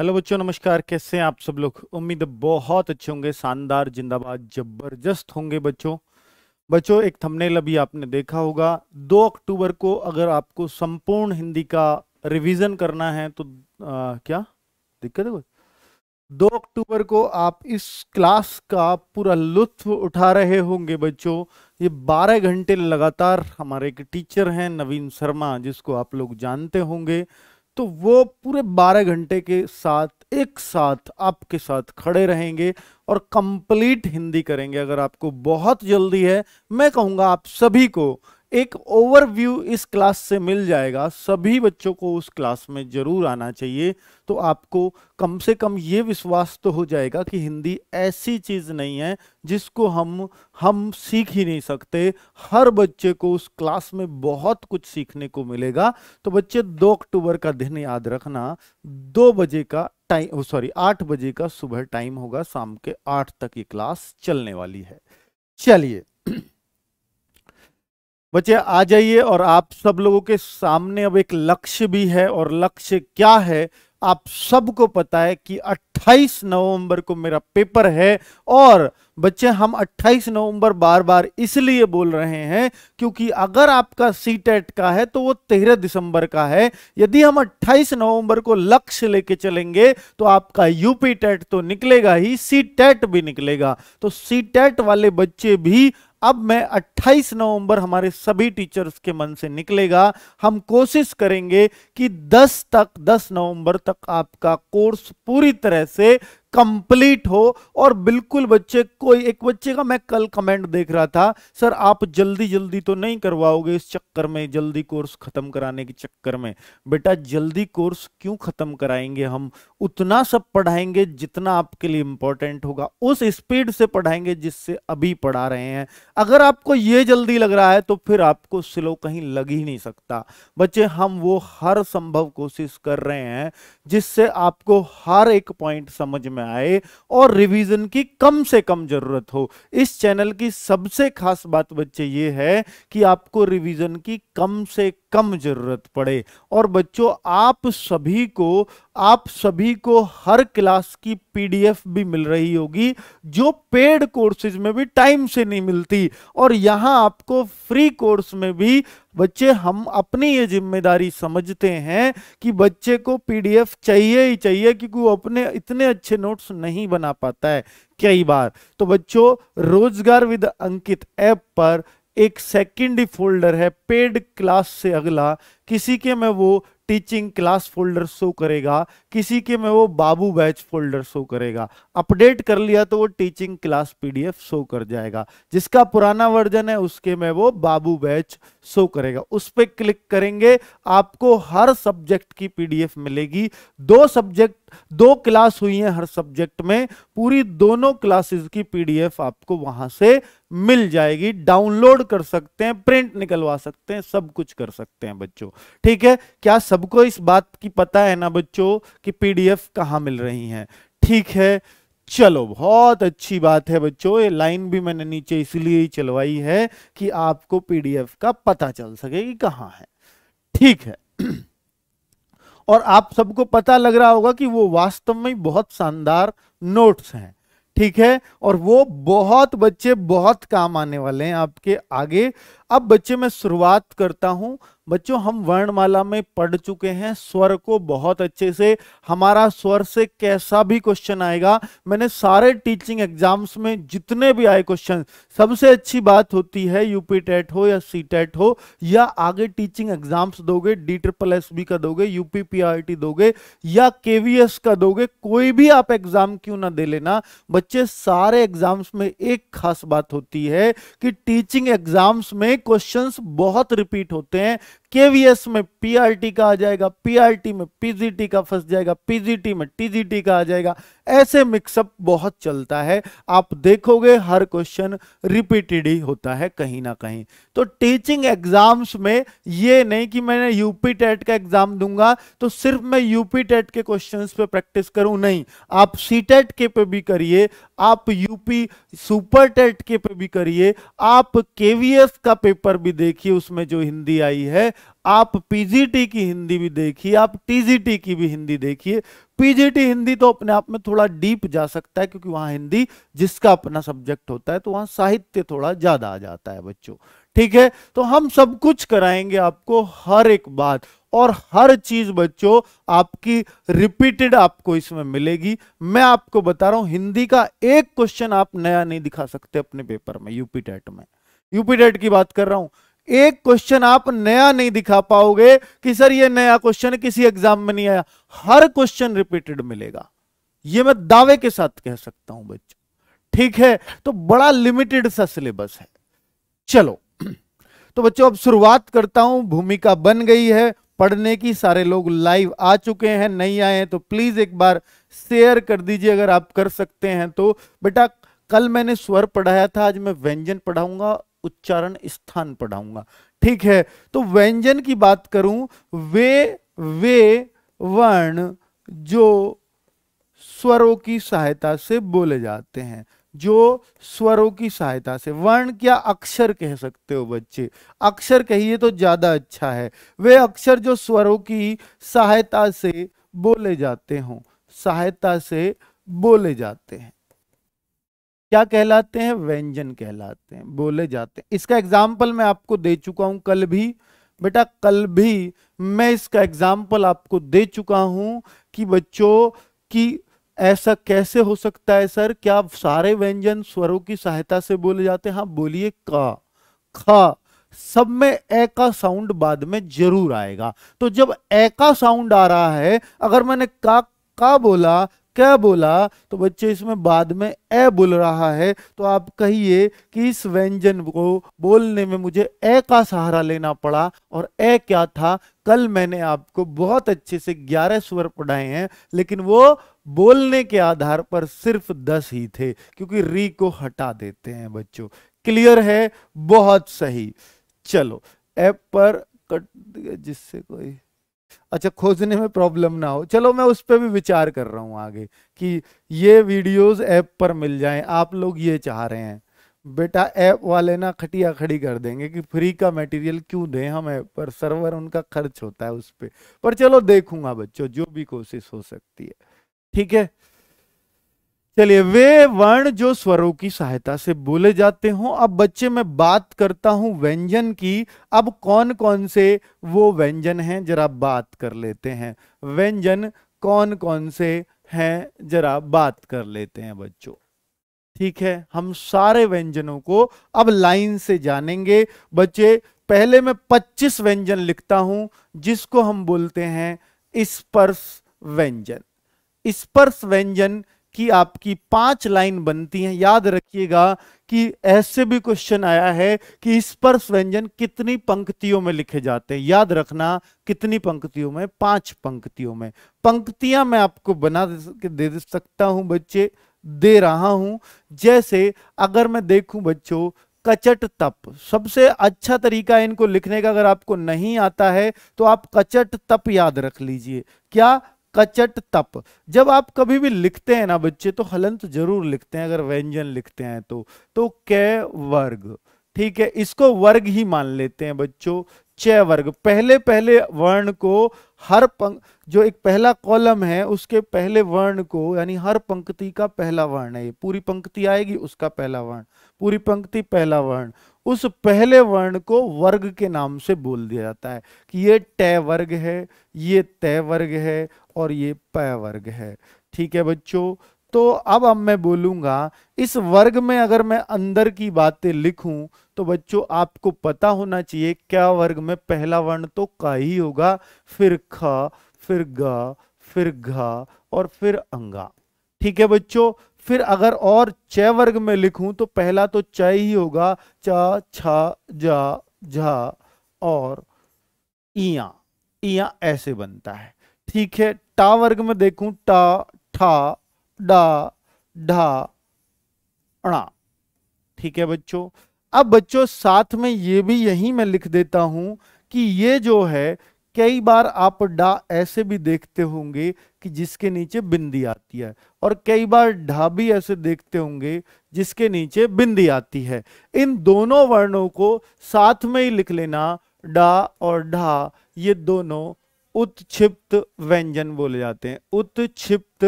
hello बच्चों नमस्कार कैसे हैं आप सब लोग उम्मीद बहुत अच्छे होंगे शानदार जिंदाबाद जबरदस्त होंगे बच्चों बच्चों एक थंबनेल अभी आपने देखा होगा दो अक्टूबर को अगर आपको संपूर्ण हिंदी का रिवीजन करना है तो आ, क्या दिक्कत है दो अक्टूबर को आप इस क्लास का पूरा लुत्फ उठा रहे होंगे बच्चों ये बारह घंटे लगातार हमारे एक टीचर हैं नवीन शर्मा जिसको आप लोग जानते होंगे तो वो पूरे बारह घंटे के साथ एक साथ आपके साथ खड़े रहेंगे और कंप्लीट हिंदी करेंगे अगर आपको बहुत जल्दी है मैं कहूँगा आप सभी को एक ओवरव्यू इस क्लास से मिल जाएगा सभी बच्चों को उस क्लास में जरूर आना चाहिए तो आपको कम से कम ये विश्वास तो हो जाएगा कि हिंदी ऐसी चीज़ नहीं है जिसको हम हम सीख ही नहीं सकते हर बच्चे को उस क्लास में बहुत कुछ सीखने को मिलेगा तो बच्चे दो अक्टूबर का दिन याद रखना दो बजे का टाइम सॉरी आठ बजे का सुबह टाइम होगा शाम के आठ तक ये क्लास चलने वाली है चलिए बच्चे आ जाइए और आप सब लोगों के सामने अब एक लक्ष्य भी है और लक्ष्य क्या है आप सबको पता है कि 28 नवंबर को मेरा पेपर है और बच्चे हम 28 नवंबर बार बार इसलिए बोल रहे हैं क्योंकि अगर आपका सी टेट e का है तो वो 13 दिसंबर का है यदि हम 28 नवंबर को लक्ष्य लेके चलेंगे तो आपका यूपी टेट e तो निकलेगा ही सी टेट e भी निकलेगा तो सी टेट वाले बच्चे भी अब मैं 28 नवंबर हमारे सभी टीचर्स के मन से निकलेगा हम कोशिश करेंगे कि 10 तक 10 नवंबर तक आपका कोर्स पूरी तरह से कंप्लीट हो और बिल्कुल बच्चे कोई एक बच्चे का मैं कल कमेंट देख रहा था सर आप जल्दी जल्दी तो नहीं करवाओगे इस चक्कर में जल्दी कोर्स खत्म कराने के चक्कर में बेटा जल्दी कोर्स क्यों खत्म कराएंगे हम उतना सब पढ़ाएंगे जितना आपके लिए इंपॉर्टेंट होगा उस स्पीड से पढ़ाएंगे जिससे अभी पढ़ा रहे हैं अगर आपको ये जल्दी लग रहा है तो फिर आपको स्लो कहीं लग ही नहीं सकता बच्चे हम वो हर संभव कोशिश कर रहे हैं जिससे आपको हर एक पॉइंट समझ में में आए और रिवीजन की कम से कम जरूरत हो इस चैनल की सबसे खास बात बच्चे ये है कि आपको रिवीजन की कम से कम जरूरत पड़े और बच्चों आप सभी को आप सभी को हर क्लास की पीडीएफ भी मिल रही होगी जो पेड कोर्सेज में भी टाइम से नहीं मिलती और यहाँ आपको फ्री कोर्स में भी बच्चे हम अपनी ये जिम्मेदारी समझते हैं कि बच्चे को पीडीएफ चाहिए ही चाहिए क्योंकि वो अपने इतने अच्छे नोट्स नहीं बना पाता है कई बार तो बच्चों रोजगार विद अंकित ऐप पर एक सेकेंड फोल्डर है पेड क्लास से अगला किसी के मैं वो टीचिंग क्लास फोल्डर शो करेगा किसी के में वो बाबू बैच फोल्डर शो करेगा अपडेट कर लिया तो वो टीचिंग क्लास पीडीएफ शो कर जाएगा जिसका पुराना वर्जन है उसके में वो बाबू बैच शो करेगा उस पर क्लिक करेंगे आपको हर सब्जेक्ट की पीडीएफ मिलेगी दो सब्जेक्ट दो क्लास हुई है हर सब्जेक्ट में पूरी दोनों क्लासेस की पीडीएफ आपको वहां से मिल जाएगी डाउनलोड कर सकते हैं प्रिंट निकलवा सकते हैं सब कुछ कर सकते हैं बच्चों ठीक है क्या सबको इस बात की पता है ना बच्चों कि पीडीएफ कहाँ मिल रही हैं ठीक है चलो बहुत अच्छी बात है बच्चों ये लाइन भी मैंने नीचे इसलिए चलवाई है कि आपको पीडीएफ का पता चल सके कि कहाँ है ठीक है और आप सबको पता लग रहा होगा कि वो वास्तव में बहुत शानदार नोट्स हैं ठीक है और वो बहुत बच्चे बहुत काम आने वाले हैं आपके आगे अब बच्चे मैं शुरुआत करता हूं बच्चों हम वर्णमाला में पढ़ चुके हैं स्वर को बहुत अच्छे से हमारा स्वर से कैसा भी क्वेश्चन आएगा मैंने सारे टीचिंग एग्जाम्स में जितने भी आए क्वेश्चन सबसे अच्छी बात होती है यूपी टेट हो या सी टेट हो या आगे टीचिंग एग्जाम्स दोगे डी ट्रिपल एस बी का दोगे यूपी पी दोगे या एस का दोगे कोई भी आप एग्जाम क्यों ना दे लेना बच्चे सारे एग्जाम्स में एक खास बात होती है कि टीचिंग एग्जाम्स में क्वेश्चंस बहुत रिपीट होते हैं केवीएस में पीआरटी का आ जाएगा पीआरटी में पीजीटी का फंस जाएगा पीजीटी में टीजीटी का आ जाएगा ऐसे मिक्सअप बहुत चलता है आप देखोगे हर क्वेश्चन रिपीटेड ही होता है कहीं ना कहीं तो टीचिंग एग्जाम्स में ये नहीं कि मैंने यूपी टेट का एग्जाम दूंगा तो सिर्फ मैं यूपी टेट के क्वेश्चन पे प्रैक्टिस करूं नहीं आप सी टेट के पे भी करिए आप यूपी सुपर टेट के पे भी करिए आप केवीएस का पेपर भी देखिए उसमें जो हिंदी आई है आप पीजीटी की हिंदी भी देखिए आप टीजीटी की भी हिंदी देखिए पीजीटी हिंदी तो अपने आप में थोड़ा डीप जा सकता है क्योंकि वहां हिंदी जिसका अपना सब्जेक्ट होता है तो वहां साहित्य थोड़ा ज्यादा आ जाता है बच्चों ठीक है तो हम सब कुछ कराएंगे आपको हर एक बात और हर चीज बच्चों आपकी रिपीटेड आपको इसमें मिलेगी मैं आपको बता रहा हूं हिंदी का एक क्वेश्चन आप नया नहीं दिखा सकते अपने पेपर में यूपी टेट में यूपी टेट की बात कर रहा हूं एक क्वेश्चन आप नया नहीं दिखा पाओगे कि सर ये नया क्वेश्चन किसी एग्जाम में नहीं आया हर क्वेश्चन रिपीटेड मिलेगा ये मैं दावे के साथ कह सकता हूं बच्चों ठीक है तो बड़ा लिमिटेड सा सिलेबस है चलो तो बच्चों अब शुरुआत करता हूं भूमिका बन गई है पढ़ने की सारे लोग लाइव आ चुके हैं नहीं आए हैं तो प्लीज एक बार शेयर कर दीजिए अगर आप कर सकते हैं तो बेटा कल मैंने स्वर पढ़ाया था आज मैं व्यंजन पढ़ाऊंगा उच्चारण स्थान पढ़ाऊंगा ठीक है तो व्यंजन की बात करूं वे वे वर्ण जो स्वरों की सहायता से बोले जाते हैं जो स्वरों की सहायता से वर्ण क्या अक्षर कह सकते हो बच्चे अक्षर कहिए तो ज्यादा अच्छा है वे अक्षर जो स्वरों की सहायता से बोले जाते हो सहायता से बोले जाते हैं क्या कहलाते हैं व्यंजन कहलाते हैं बोले जाते हैं इसका एग्जाम्पल मैं आपको दे चुका हूं कल भी बेटा कल भी मैं इसका एग्जाम्पल आपको दे चुका हूं कि बच्चों की ऐसा कैसे हो सकता है सर क्या सारे व्यंजन स्वरों की सहायता से बोले जाते हैं हाँ बोलिए का खा सब में ए का साउंड बाद में जरूर आएगा तो जब ए का साउंड आ रहा है अगर मैंने का का बोला क्या बोला तो बच्चे इसमें बाद में ए बोल रहा है तो आप कहिए कि इस व्यंजन को बोलने में मुझे ए का सहारा लेना पड़ा और ए क्या था कल मैंने आपको बहुत अच्छे से ग्यारह स्वर पढ़ाए हैं लेकिन वो बोलने के आधार पर सिर्फ दस ही थे क्योंकि री को हटा देते हैं बच्चों क्लियर है बहुत सही चलो ऐप पर कट जिससे कोई अच्छा खोजने में प्रॉब्लम ना हो चलो मैं उस पर भी विचार कर रहा हूँ आगे कि ये वीडियोस ऐप पर मिल जाएं आप लोग ये चाह रहे हैं बेटा ऐप वाले ना खटिया खड़ी कर देंगे कि फ्री का मटेरियल क्यों दें हम ऐप पर सर्वर उनका खर्च होता है उस पर पर चलो देखूंगा बच्चों जो भी कोशिश हो सकती है ठीक है चलिए वे वर्ण जो स्वरों की सहायता से बोले जाते हो अब बच्चे मैं बात करता हूं व्यंजन की अब कौन कौन से वो व्यंजन हैं जरा बात कर लेते हैं व्यंजन कौन कौन से हैं जरा बात कर लेते हैं बच्चों ठीक है हम सारे व्यंजनों को अब लाइन से जानेंगे बच्चे पहले मैं 25 व्यंजन लिखता हूं जिसको हम बोलते हैं स्पर्श व्यंजन स्पर्श व्यंजन की आपकी पांच लाइन बनती हैं याद रखिएगा कि ऐसे भी क्वेश्चन आया है कि स्पर्श व्यंजन कितनी पंक्तियों में लिखे जाते हैं याद रखना कितनी पंक्तियों में पांच पंक्तियों में पंक्तियां मैं आपको बना दे, सकता हूं बच्चे दे रहा हूं जैसे अगर मैं देखूं बच्चों कचट तप सबसे अच्छा तरीका इनको लिखने का अगर आपको नहीं आता है तो आप कचट तप याद रख लीजिए क्या कचट तप जब आप कभी भी लिखते हैं ना बच्चे तो हलंत जरूर लिखते हैं अगर व्यंजन लिखते हैं तो तो कै वर्ग ठीक है इसको वर्ग ही मान लेते हैं बच्चों चय वर्ग पहले पहले वर्ण को हर पंक जो एक पहला कॉलम है उसके पहले वर्ण को यानी हर पंक्ति का पहला वर्ण है ये पूरी पंक्ति आएगी उसका पहला वर्ण पूरी पंक्ति पहला वर्ण उस पहले वर्ण को वर्ग के नाम से बोल दिया जाता है कि ये टय वर्ग है ये तय वर्ग है और ये पय वर्ग है ठीक है बच्चों तो अब अब मैं बोलूंगा इस वर्ग में अगर मैं अंदर की बातें लिखूं तो बच्चों आपको पता होना चाहिए क्या वर्ग में पहला वर्ण तो का ही होगा फिर ख फिर ग फिर घ और फिर अंगा ठीक है बच्चों फिर अगर और च वर्ग में लिखूं तो पहला तो च ही होगा चा छ जा झा और इया इया ऐसे बनता है ठीक है टा वर्ग में देखूं टा ठा डा ढा अणा ठीक है बच्चों अब बच्चों साथ में ये भी यही मैं लिख देता हूं कि ये जो है कई बार आप डा ऐसे भी देखते होंगे कि जिसके नीचे बिंदी आती है और कई बार ढाबी ऐसे देखते होंगे जिसके नीचे बिंदी आती है इन दोनों वर्णों को साथ में ही लिख लेना डा और ढा ये दोनों उत्क्षिप्त व्यंजन बोले जाते हैं उत्क्षिप्त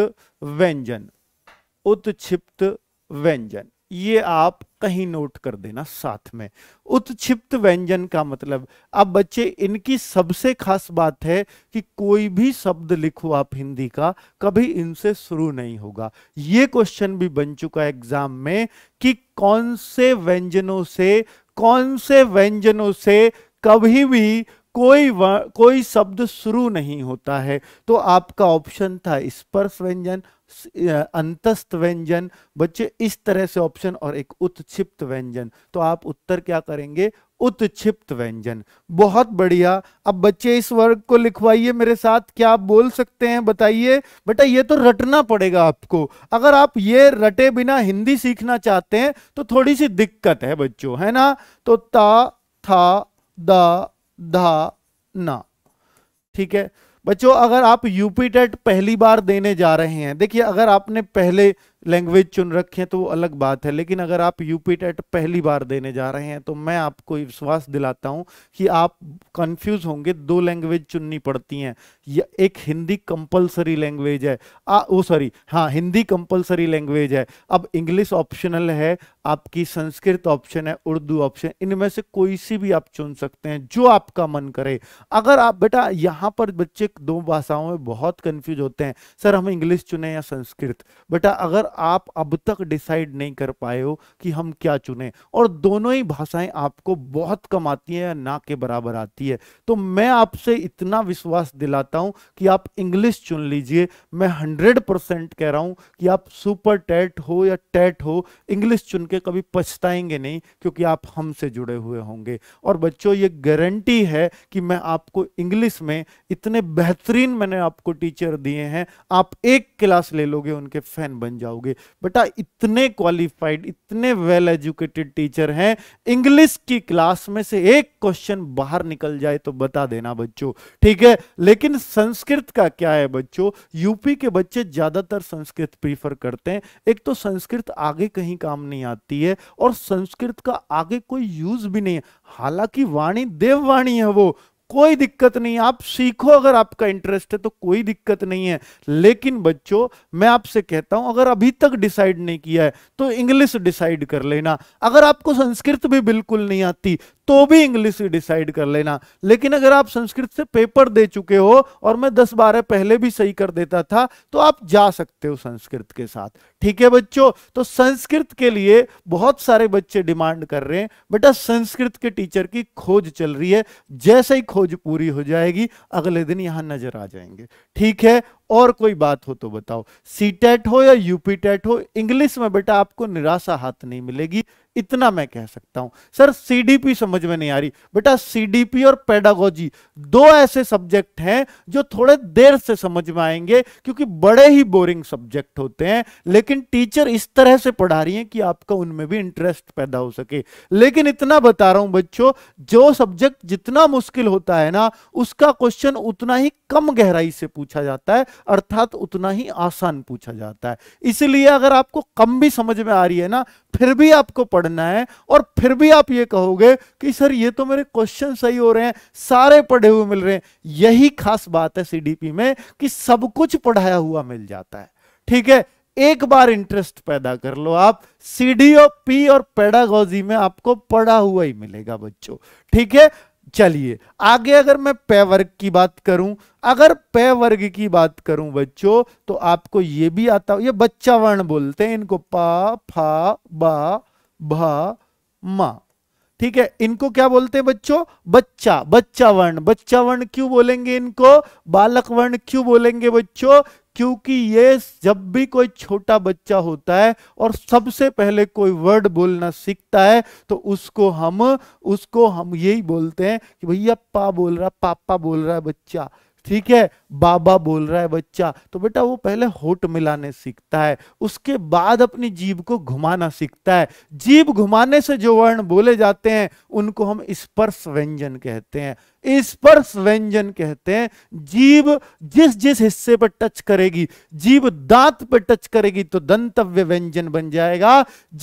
व्यंजन उत्क्षिप्त व्यंजन ये आप कहीं नोट कर देना साथ में उत्क्षिप्त व्यंजन का मतलब अब बच्चे इनकी सबसे खास बात है कि कोई भी शब्द लिखो आप हिंदी का कभी इनसे शुरू नहीं होगा ये क्वेश्चन भी बन चुका है एग्जाम में कि कौन से व्यंजनों से कौन से व्यंजनों से कभी भी कोई कोई शब्द शुरू नहीं होता है तो आपका ऑप्शन था स्पर्श व्यंजन अंतस्थ व्यंजन बच्चे इस तरह से ऑप्शन और एक उत्क्षिप्त व्यंजन तो आप उत्तर क्या करेंगे उत्क्षिप्त व्यंजन बहुत बढ़िया अब बच्चे इस वर्ग को लिखवाइए मेरे साथ क्या आप बोल सकते हैं बताइए बेटा ये तो रटना पड़ेगा आपको अगर आप ये रटे बिना हिंदी सीखना चाहते हैं तो थोड़ी सी दिक्कत है बच्चों है ना तो ता था दा धा ना ठीक है बच्चों अगर आप यूपी टेट e पहली बार देने जा रहे हैं देखिए अगर आपने पहले लैंग्वेज चुन रखें तो वो अलग बात है लेकिन अगर आप यूपी टेट पहली बार देने जा रहे हैं तो मैं आपको विश्वास दिलाता हूं कि आप कंफ्यूज होंगे दो लैंग्वेज चुननी पड़ती हैं या एक हिंदी कंपलसरी लैंग्वेज है आ ओ सॉरी हाँ हिंदी कंपलसरी लैंग्वेज है अब इंग्लिश ऑप्शनल है आपकी संस्कृत ऑप्शन है उर्दू ऑप्शन इनमें से कोई सी भी आप चुन सकते हैं जो आपका मन करे अगर आप बेटा यहाँ पर बच्चे दो भाषाओं में बहुत कन्फ्यूज होते हैं सर हम इंग्लिश चुने या संस्कृत बेटा अगर आप अब तक डिसाइड नहीं कर पाए हो कि हम क्या चुने और दोनों ही भाषाएं आपको बहुत कम आती है या ना के बराबर आती है तो मैं आपसे इतना विश्वास दिलाता हूं कि आप इंग्लिश चुन लीजिए मैं हंड्रेड परसेंट कह रहा हूं कि आप सुपर टेट हो या टेट हो इंग्लिश चुन के कभी पछताएंगे नहीं क्योंकि आप हमसे जुड़े हुए होंगे और बच्चों ये गारंटी है कि मैं आपको इंग्लिश में इतने बेहतरीन मैंने आपको टीचर दिए हैं आप एक क्लास ले लोगे उनके फैन बन जाओगे होगे बेटा इतने क्वालिफाइड इतने वेल एजुकेटेड टीचर हैं इंग्लिश की क्लास में से एक क्वेश्चन बाहर निकल जाए तो बता देना बच्चों ठीक है लेकिन संस्कृत का क्या है बच्चों यूपी के बच्चे ज्यादातर संस्कृत प्रीफर करते हैं एक तो संस्कृत आगे कहीं काम नहीं आती है और संस्कृत का आगे कोई यूज भी नहीं है हालांकि वाणी देववाणी है वो कोई दिक्कत नहीं आप सीखो अगर आपका इंटरेस्ट है तो कोई दिक्कत नहीं है लेकिन बच्चों मैं आपसे कहता हूं अगर अभी तक डिसाइड नहीं किया है तो इंग्लिश डिसाइड कर लेना अगर आपको संस्कृत भी बिल्कुल नहीं आती तो भी इंग्लिश ही डिसाइड कर लेना लेकिन अगर आप संस्कृत से पेपर दे चुके हो और मैं दस बारह पहले भी सही कर देता था तो आप जा सकते हो संस्कृत के साथ ठीक है बच्चों तो संस्कृत के लिए बहुत सारे बच्चे डिमांड कर रहे हैं बेटा संस्कृत के टीचर की खोज चल रही है जैसे ही खोज पूरी हो जाएगी अगले दिन यहां नजर आ जाएंगे ठीक है और कोई बात हो तो बताओ सी टेट e हो या यूपी टेट e हो इंग्लिश में बेटा आपको निराशा हाथ नहीं मिलेगी इतना मैं कह सकता हूं सर सीडीपी समझ में नहीं आ रही बेटा सीडीपी और पेडागोजी दो ऐसे सब्जेक्ट हैं जो थोड़े देर से समझ में आएंगे क्योंकि बड़े ही बोरिंग सब्जेक्ट होते हैं लेकिन टीचर इस तरह से पढ़ा रही हैं कि आपका उनमें भी इंटरेस्ट पैदा हो सके लेकिन इतना बता रहा हूं बच्चों जो सब्जेक्ट जितना मुश्किल होता है ना उसका क्वेश्चन उतना ही कम गहराई से पूछा जाता है अर्थात उतना ही आसान पूछा जाता है इसलिए अगर आपको कम भी समझ में आ रही है ना फिर भी आपको पढ़ना है और फिर भी आप ये कहोगे कि सर ये तो मेरे क्वेश्चन सही हो रहे हैं सारे पढ़े हुए मिल रहे हैं यही खास बात है सी में कि सब कुछ पढ़ाया हुआ मिल जाता है ठीक है एक बार इंटरेस्ट पैदा कर लो आप सीडीओ पी और पेडागोजी में आपको पढ़ा हुआ ही मिलेगा बच्चों ठीक है चलिए आगे अगर मैं पे वर्ग की बात करूं अगर पे वर्ग की बात करूं बच्चों तो आपको ये भी आता ये बच्चा वर्ण बोलते हैं इनको पा फा बा भा मा ठीक है इनको क्या बोलते हैं बच्चों बच्चा बच्चा वर्ण बच्चा वर्ण क्यों बोलेंगे इनको बालक वर्ण क्यों बोलेंगे बच्चों क्योंकि ये जब भी कोई छोटा बच्चा होता है और सबसे पहले कोई वर्ड बोलना सीखता है तो उसको हम उसको हम यही बोलते हैं कि भैया पा बोल रहा पापा बोल रहा है बच्चा ठीक है बाबा बोल रहा है बच्चा तो बेटा वो पहले होट मिलाने सीखता है उसके बाद अपनी जीव को घुमाना सीखता है जीव घुमाने से जो वर्ण बोले जाते हैं उनको हम स्पर्श व्यंजन कहते हैं स्पर्श व्यंजन कहते हैं जीव जिस जिस हिस्से पर टच करेगी जीव दांत पर टच करेगी तो दंतव्य व्यंजन बन जाएगा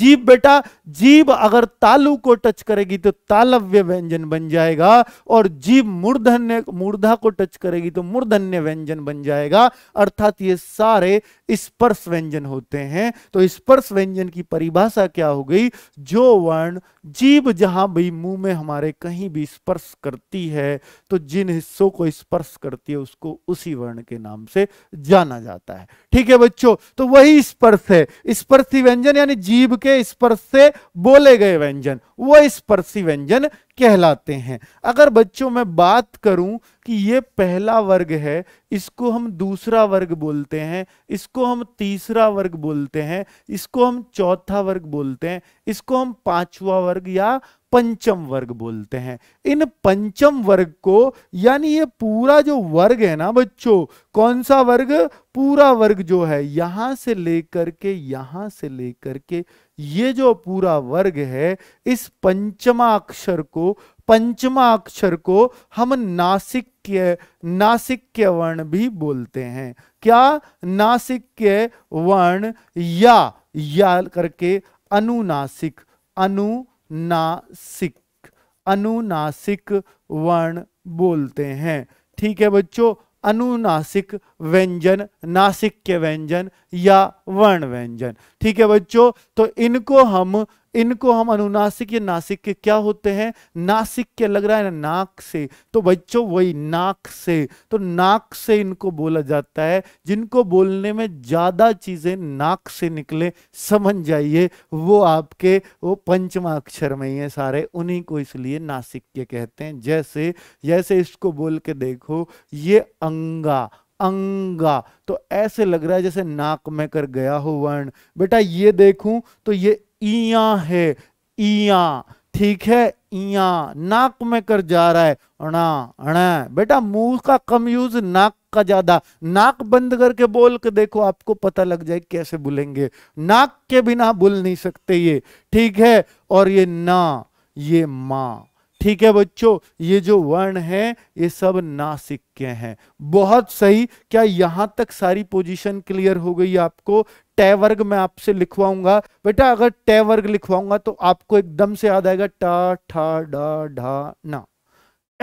जीव बेटा जीव अगर तालु को टच करेगी तो तालव्य व्यंजन बन जाएगा और जीव मूर्धन्य मूर्धा को टच करेगी तो मूर्धन्य व्यंजन बन जाएगा अर्थात ये सारे स्पर्श व्यंजन होते हैं तो स्पर्श व्यंजन की परिभाषा क्या हो गई जो वर्ण जीव जहां भी मुंह में हमारे कहीं भी स्पर्श करती है है तो जिन हिस्सों को स्पर्श करती है उसको उसी वर्ण के नाम से जाना जाता है ठीक है बच्चों तो वही स्पर्श है स्पर्शी व्यंजन यानी जीव के स्पर्श से बोले गए व्यंजन वो स्पर्शी व्यंजन कहलाते हैं अगर बच्चों मैं बात करूं कि ये पहला वर्ग है इसको हम दूसरा वर्ग बोलते हैं इसको हम तीसरा वर्ग बोलते हैं इसको हम चौथा वर्ग बोलते हैं इसको हम पांचवा वर्ग या पंचम वर्ग बोलते हैं इन पंचम वर्ग को यानी ये पूरा जो वर्ग है ना बच्चों कौन सा वर्ग पूरा वर्ग जो है यहां से लेकर के यहां से लेकर के ये जो पूरा वर्ग है इस पंचमा अक्षर को पंचमा अक्षर को हम नासिक के वर्ण भी बोलते हैं क्या के वर्ण या या करके अनुनासिक अनु नासिक अनुनासिक वर्ण बोलते हैं ठीक है बच्चों अनुनासिक व्यंजन नासिक के व्यंजन या वर्ण व्यंजन ठीक है बच्चों तो इनको हम इनको हम अनुनासिक या नासिक के क्या होते हैं नासिक के लग रहा है ना नाक से तो बच्चों वही नाक से तो नाक से इनको बोला जाता है जिनको बोलने में ज्यादा चीजें नाक से निकले समझ जाइए वो आपके वो पंचमा अक्षर में ही है सारे उन्हीं को इसलिए नासिक के कहते हैं जैसे जैसे इसको बोल के देखो ये अंगा अंगा तो ऐसे लग रहा है जैसे नाक में कर गया हो वर्ण बेटा ये देखूं तो ये इया है इया ठीक है इया नाक में कर जा रहा है अणा अणा बेटा मुंह का कम यूज नाक का ज्यादा नाक बंद करके बोल के देखो आपको पता लग जाए कैसे बोलेंगे नाक के बिना बोल नहीं सकते ये ठीक है और ये ना ये माँ ठीक है बच्चों ये जो वर्ण है ये सब नासिक के हैं बहुत सही क्या यहां तक सारी पोजीशन क्लियर हो गई आपको टै वर्ग में आपसे लिखवाऊंगा बेटा अगर टै वर्ग लिखवाऊंगा तो आपको एकदम से याद आएगा टा ठा डा ढा ना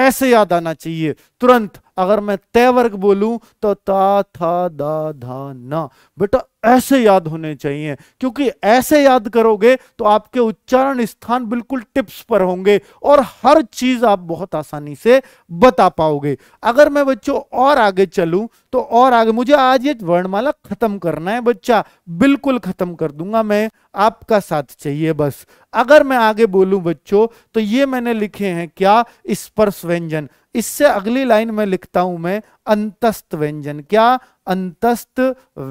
ऐसे याद आना चाहिए तुरंत अगर मैं तय वर्ग बोलू तो ता था दा धा ना बेटा ऐसे याद होने चाहिए क्योंकि ऐसे याद करोगे तो आपके उच्चारण स्थान बिल्कुल टिप्स पर होंगे और हर चीज आप बहुत आसानी से बता पाओगे अगर मैं बच्चों और आगे चलू तो और आगे मुझे आज ये वर्णमाला खत्म करना है बच्चा बिल्कुल खत्म कर दूंगा मैं आपका साथ चाहिए बस अगर मैं आगे बोलू बच्चों तो ये मैंने लिखे हैं क्या स्पर्श व्यंजन इससे अगली लाइन में लिखता हूं मैं अंतस्त व्यंजन क्या अंतस्त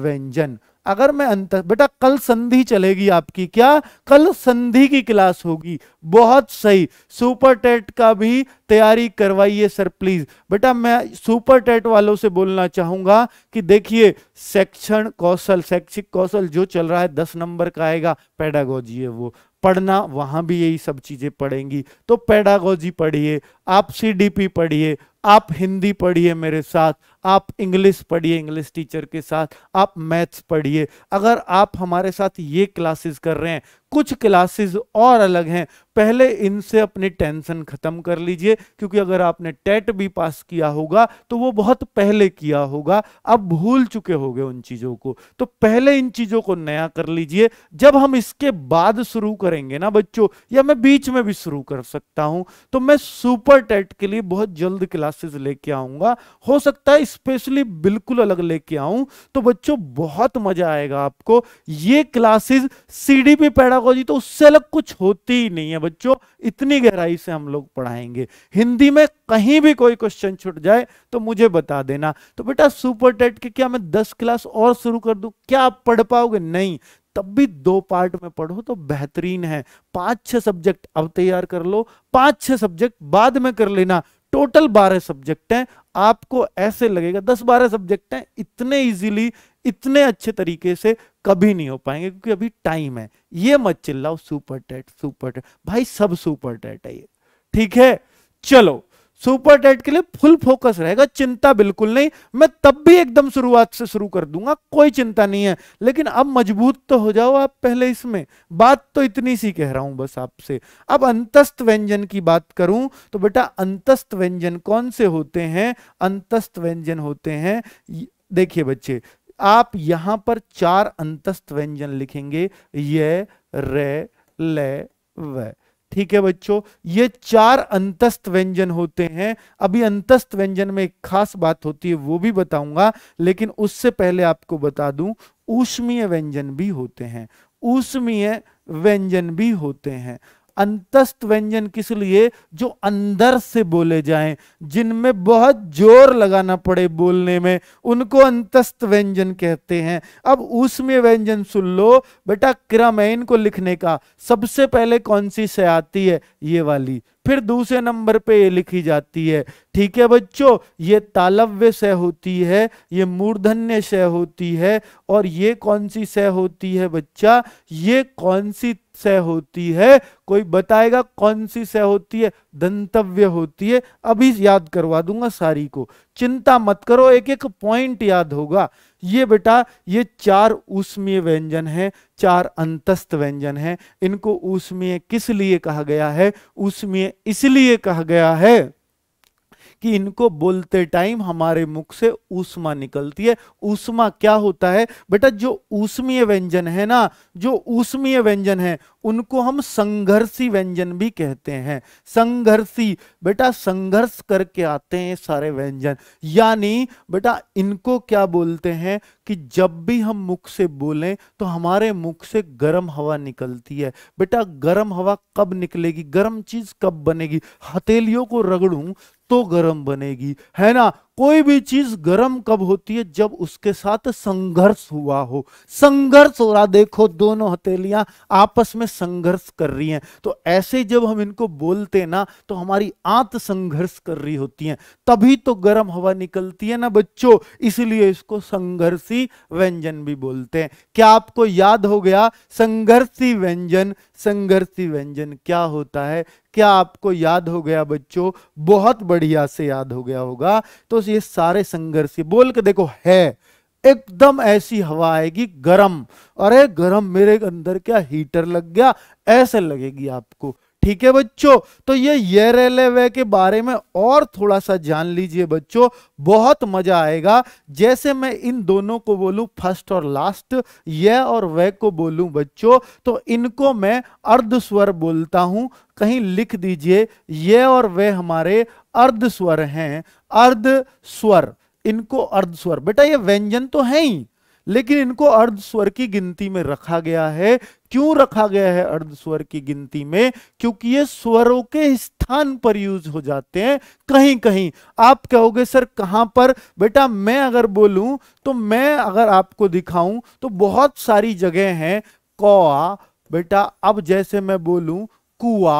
व्यंजन अगर मैं अंत बेटा कल संधि चलेगी आपकी क्या कल संधि की क्लास होगी बहुत सही सुपर टेट का भी तैयारी करवाइए सर प्लीज बेटा मैं सुपर टेट वालों से बोलना चाहूंगा कि देखिए शैक्षण कौशल शैक्षिक कौशल जो चल रहा है दस नंबर का आएगा पेडागोजी है वो पढ़ना वहां भी यही सब चीजें पढ़ेंगी तो पेडागोजी पढ़िए आप सी पढ़िए आप हिंदी पढ़िए मेरे साथ आप इंग्लिश पढ़िए इंग्लिश टीचर के साथ आप मैथ्स पढ़िए अगर आप हमारे साथ ये क्लासेस कर रहे हैं कुछ क्लासेस और अलग हैं पहले इनसे अपनी टेंशन खत्म कर लीजिए क्योंकि अगर आपने टेट भी पास किया होगा तो वो बहुत पहले किया होगा अब भूल चुके होंगे उन चीजों को तो पहले इन चीजों को नया कर लीजिए जब हम इसके बाद शुरू करेंगे ना बच्चों या मैं बीच में भी शुरू कर सकता हूं तो मैं सुपर टेट के लिए बहुत जल्द क्लासेस लेके आऊंगा हो सकता है इस स्पेशली बिल्कुल अलग लेके आऊं तो बच्चों बहुत मजा आएगा आपको ये क्लासेस सीडीपी पैडागोजी तो उससे अलग कुछ होती ही नहीं है बच्चों इतनी गहराई से हम लोग पढ़ाएंगे हिंदी में कहीं भी कोई क्वेश्चन छूट जाए तो मुझे बता देना तो बेटा सुपर टेट के क्या मैं दस क्लास और शुरू कर दू क्या आप पढ़ पाओगे नहीं तब भी दो पार्ट में पढ़ो तो बेहतरीन है पांच छह सब्जेक्ट अब तैयार कर लो पांच छह सब्जेक्ट बाद में कर लेना टोटल बारह सब्जेक्ट हैं आपको ऐसे लगेगा दस बारह सब्जेक्ट हैं इतने इजीली इतने अच्छे तरीके से कभी नहीं हो पाएंगे क्योंकि अभी टाइम है ये मत चिल्लाओ सुपर टेट सुपर टेट भाई सब सुपर टेट है ये ठीक है चलो सुपर टेट के लिए फुल फोकस रहेगा चिंता बिल्कुल नहीं मैं तब भी एकदम शुरुआत से शुरू कर दूंगा कोई चिंता नहीं है लेकिन अब मजबूत तो हो जाओ आप पहले इसमें बात तो इतनी सी कह रहा हूं बस आपसे अब अंतस्त व्यंजन की बात करूं तो बेटा अंतस्त व्यंजन कौन से होते हैं अंतस्त व्यंजन होते हैं देखिए बच्चे आप यहां पर चार अंतस्त व्यंजन लिखेंगे ये रे ले व ठीक है बच्चों ये चार अंतस्थ व्यंजन होते हैं अभी अंतस्थ व्यंजन में एक खास बात होती है वो भी बताऊंगा लेकिन उससे पहले आपको बता दूं ऊष्मीय व्यंजन भी होते हैं ऊष्मीय व्यंजन भी होते हैं अंतस्थ व्यंजन किस लिए जो अंदर से बोले जाएं जिनमें बहुत जोर लगाना पड़े बोलने में उनको अंतस्थ व्यंजन कहते हैं अब उसमें व्यंजन सुन लो बेटा है इनको लिखने का सबसे पहले कौन सी से आती है ये वाली फिर दूसरे नंबर पे ये लिखी जाती है ठीक है बच्चों ये तालव्य से होती है ये मूर्धन्य से होती है और ये कौन सी से होती है बच्चा ये कौन सी सह होती है कोई बताएगा कौन सी सह होती है दंतव्य होती है अभी याद करवा दूंगा सारी को चिंता मत करो एक एक पॉइंट याद होगा ये बेटा ये चार ऊष्मीय व्यंजन हैं चार अंतस्थ व्यंजन हैं इनको ऊष्मीय किस लिए कहा गया है ऊष्मीय इसलिए कहा गया है कि इनको बोलते टाइम हमारे मुख से ऊष्मा निकलती है ऊष्मा क्या होता है बेटा जो ऊष्मीय व्यंजन है ना जो ऊष्मीय व्यंजन है उनको हम संघर्षी व्यंजन भी कहते हैं संघर्षी बेटा संघर्ष करके आते हैं सारे व्यंजन यानी बेटा इनको क्या बोलते हैं कि जब भी हम मुख से बोलें तो हमारे मुख से गर्म हवा निकलती है बेटा गर्म हवा कब निकलेगी गर्म चीज कब बनेगी हथेलियों को रगड़ूं तो गर्म बनेगी है ना कोई भी चीज गर्म कब होती है जब उसके साथ संघर्ष हुआ हो संघर्ष हो रहा देखो दोनों हथेलियां आपस में संघर्ष कर रही हैं तो ऐसे जब हम इनको बोलते ना तो हमारी आंत संघर्ष कर रही होती हैं तभी तो गर्म हवा निकलती है ना बच्चों इसलिए इसको संघर्षी व्यंजन भी बोलते हैं क्या आपको याद हो गया संघर्षी व्यंजन संघर्षी व्यंजन क्या होता है क्या आपको याद हो गया बच्चों बहुत बढ़िया से याद हो गया होगा तो से ये सारे संघर्ष बोल के देखो है एकदम ऐसी हवा आएगी गर्म अरे गर्म मेरे अंदर क्या हीटर लग गया ऐसे लगेगी आपको ठीक है बच्चों तो ये ये रेलवे के बारे में और थोड़ा सा जान लीजिए बच्चों बहुत मजा आएगा जैसे मैं इन दोनों को बोलूं फर्स्ट और लास्ट ये और वह को बोलूं बच्चों तो इनको मैं अर्ध स्वर बोलता हूं कहीं लिख दीजिए ये और वह हमारे अर्ध स्वर हैं अर्ध स्वर इनको अर्ध स्वर बेटा ये व्यंजन तो है ही लेकिन इनको अर्ध स्वर की गिनती में रखा गया है क्यों रखा गया है अर्ध स्वर की गिनती में क्योंकि ये स्वरों के स्थान पर यूज हो जाते हैं कहीं कहीं आप कहोगे सर कहां पर बेटा मैं अगर बोलूं तो मैं अगर आपको दिखाऊं तो बहुत सारी जगह हैं कौआ बेटा अब जैसे मैं बोलूं कुआ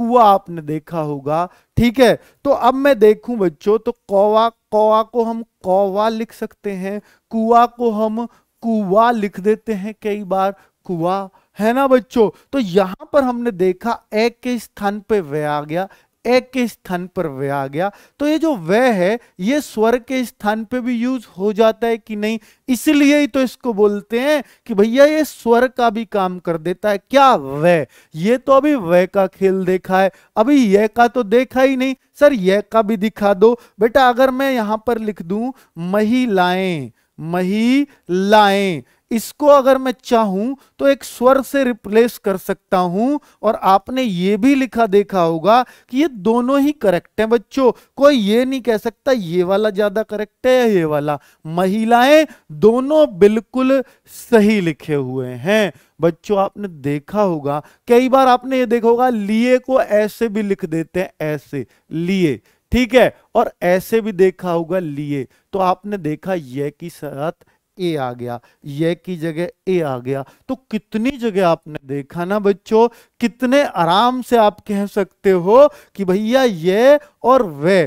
कुआ आपने देखा होगा ठीक है तो अब मैं देखूं बच्चों तो कौवा कौवा को हम कौवा लिख सकते हैं कुआ को हम कुआ लिख देते हैं कई बार कुआ है ना बच्चों तो यहां पर हमने देखा ए के स्थान पे वे आ गया एक के स्थान पर वह आ गया तो ये जो वह है ये स्वर के स्थान पे भी यूज हो जाता है कि नहीं इसलिए ही तो इसको बोलते हैं कि भैया ये स्वर का भी काम कर देता है क्या वह ये तो अभी वह का खेल देखा है अभी यह का तो देखा ही नहीं सर यह का भी दिखा दो बेटा अगर मैं यहां पर लिख दू महिलाएं महिलाएं इसको अगर मैं चाहूं तो एक स्वर से रिप्लेस कर सकता हूं और आपने ये भी लिखा देखा होगा कि ये दोनों ही करेक्ट हैं बच्चों कोई ये नहीं कह सकता ये वाला ज्यादा करेक्ट है या ये वाला महिलाएं दोनों बिल्कुल सही लिखे हुए हैं बच्चों आपने देखा होगा कई बार आपने ये देखा होगा लिए को ऐसे भी लिख देते हैं ऐसे लिए ठीक है और ऐसे भी देखा होगा लिए तो आपने देखा यह की साथ ए आ गया ये की जगह ए आ गया तो कितनी जगह आपने देखा ना बच्चों कितने आराम से आप कह सकते हो कि भैया ये और वे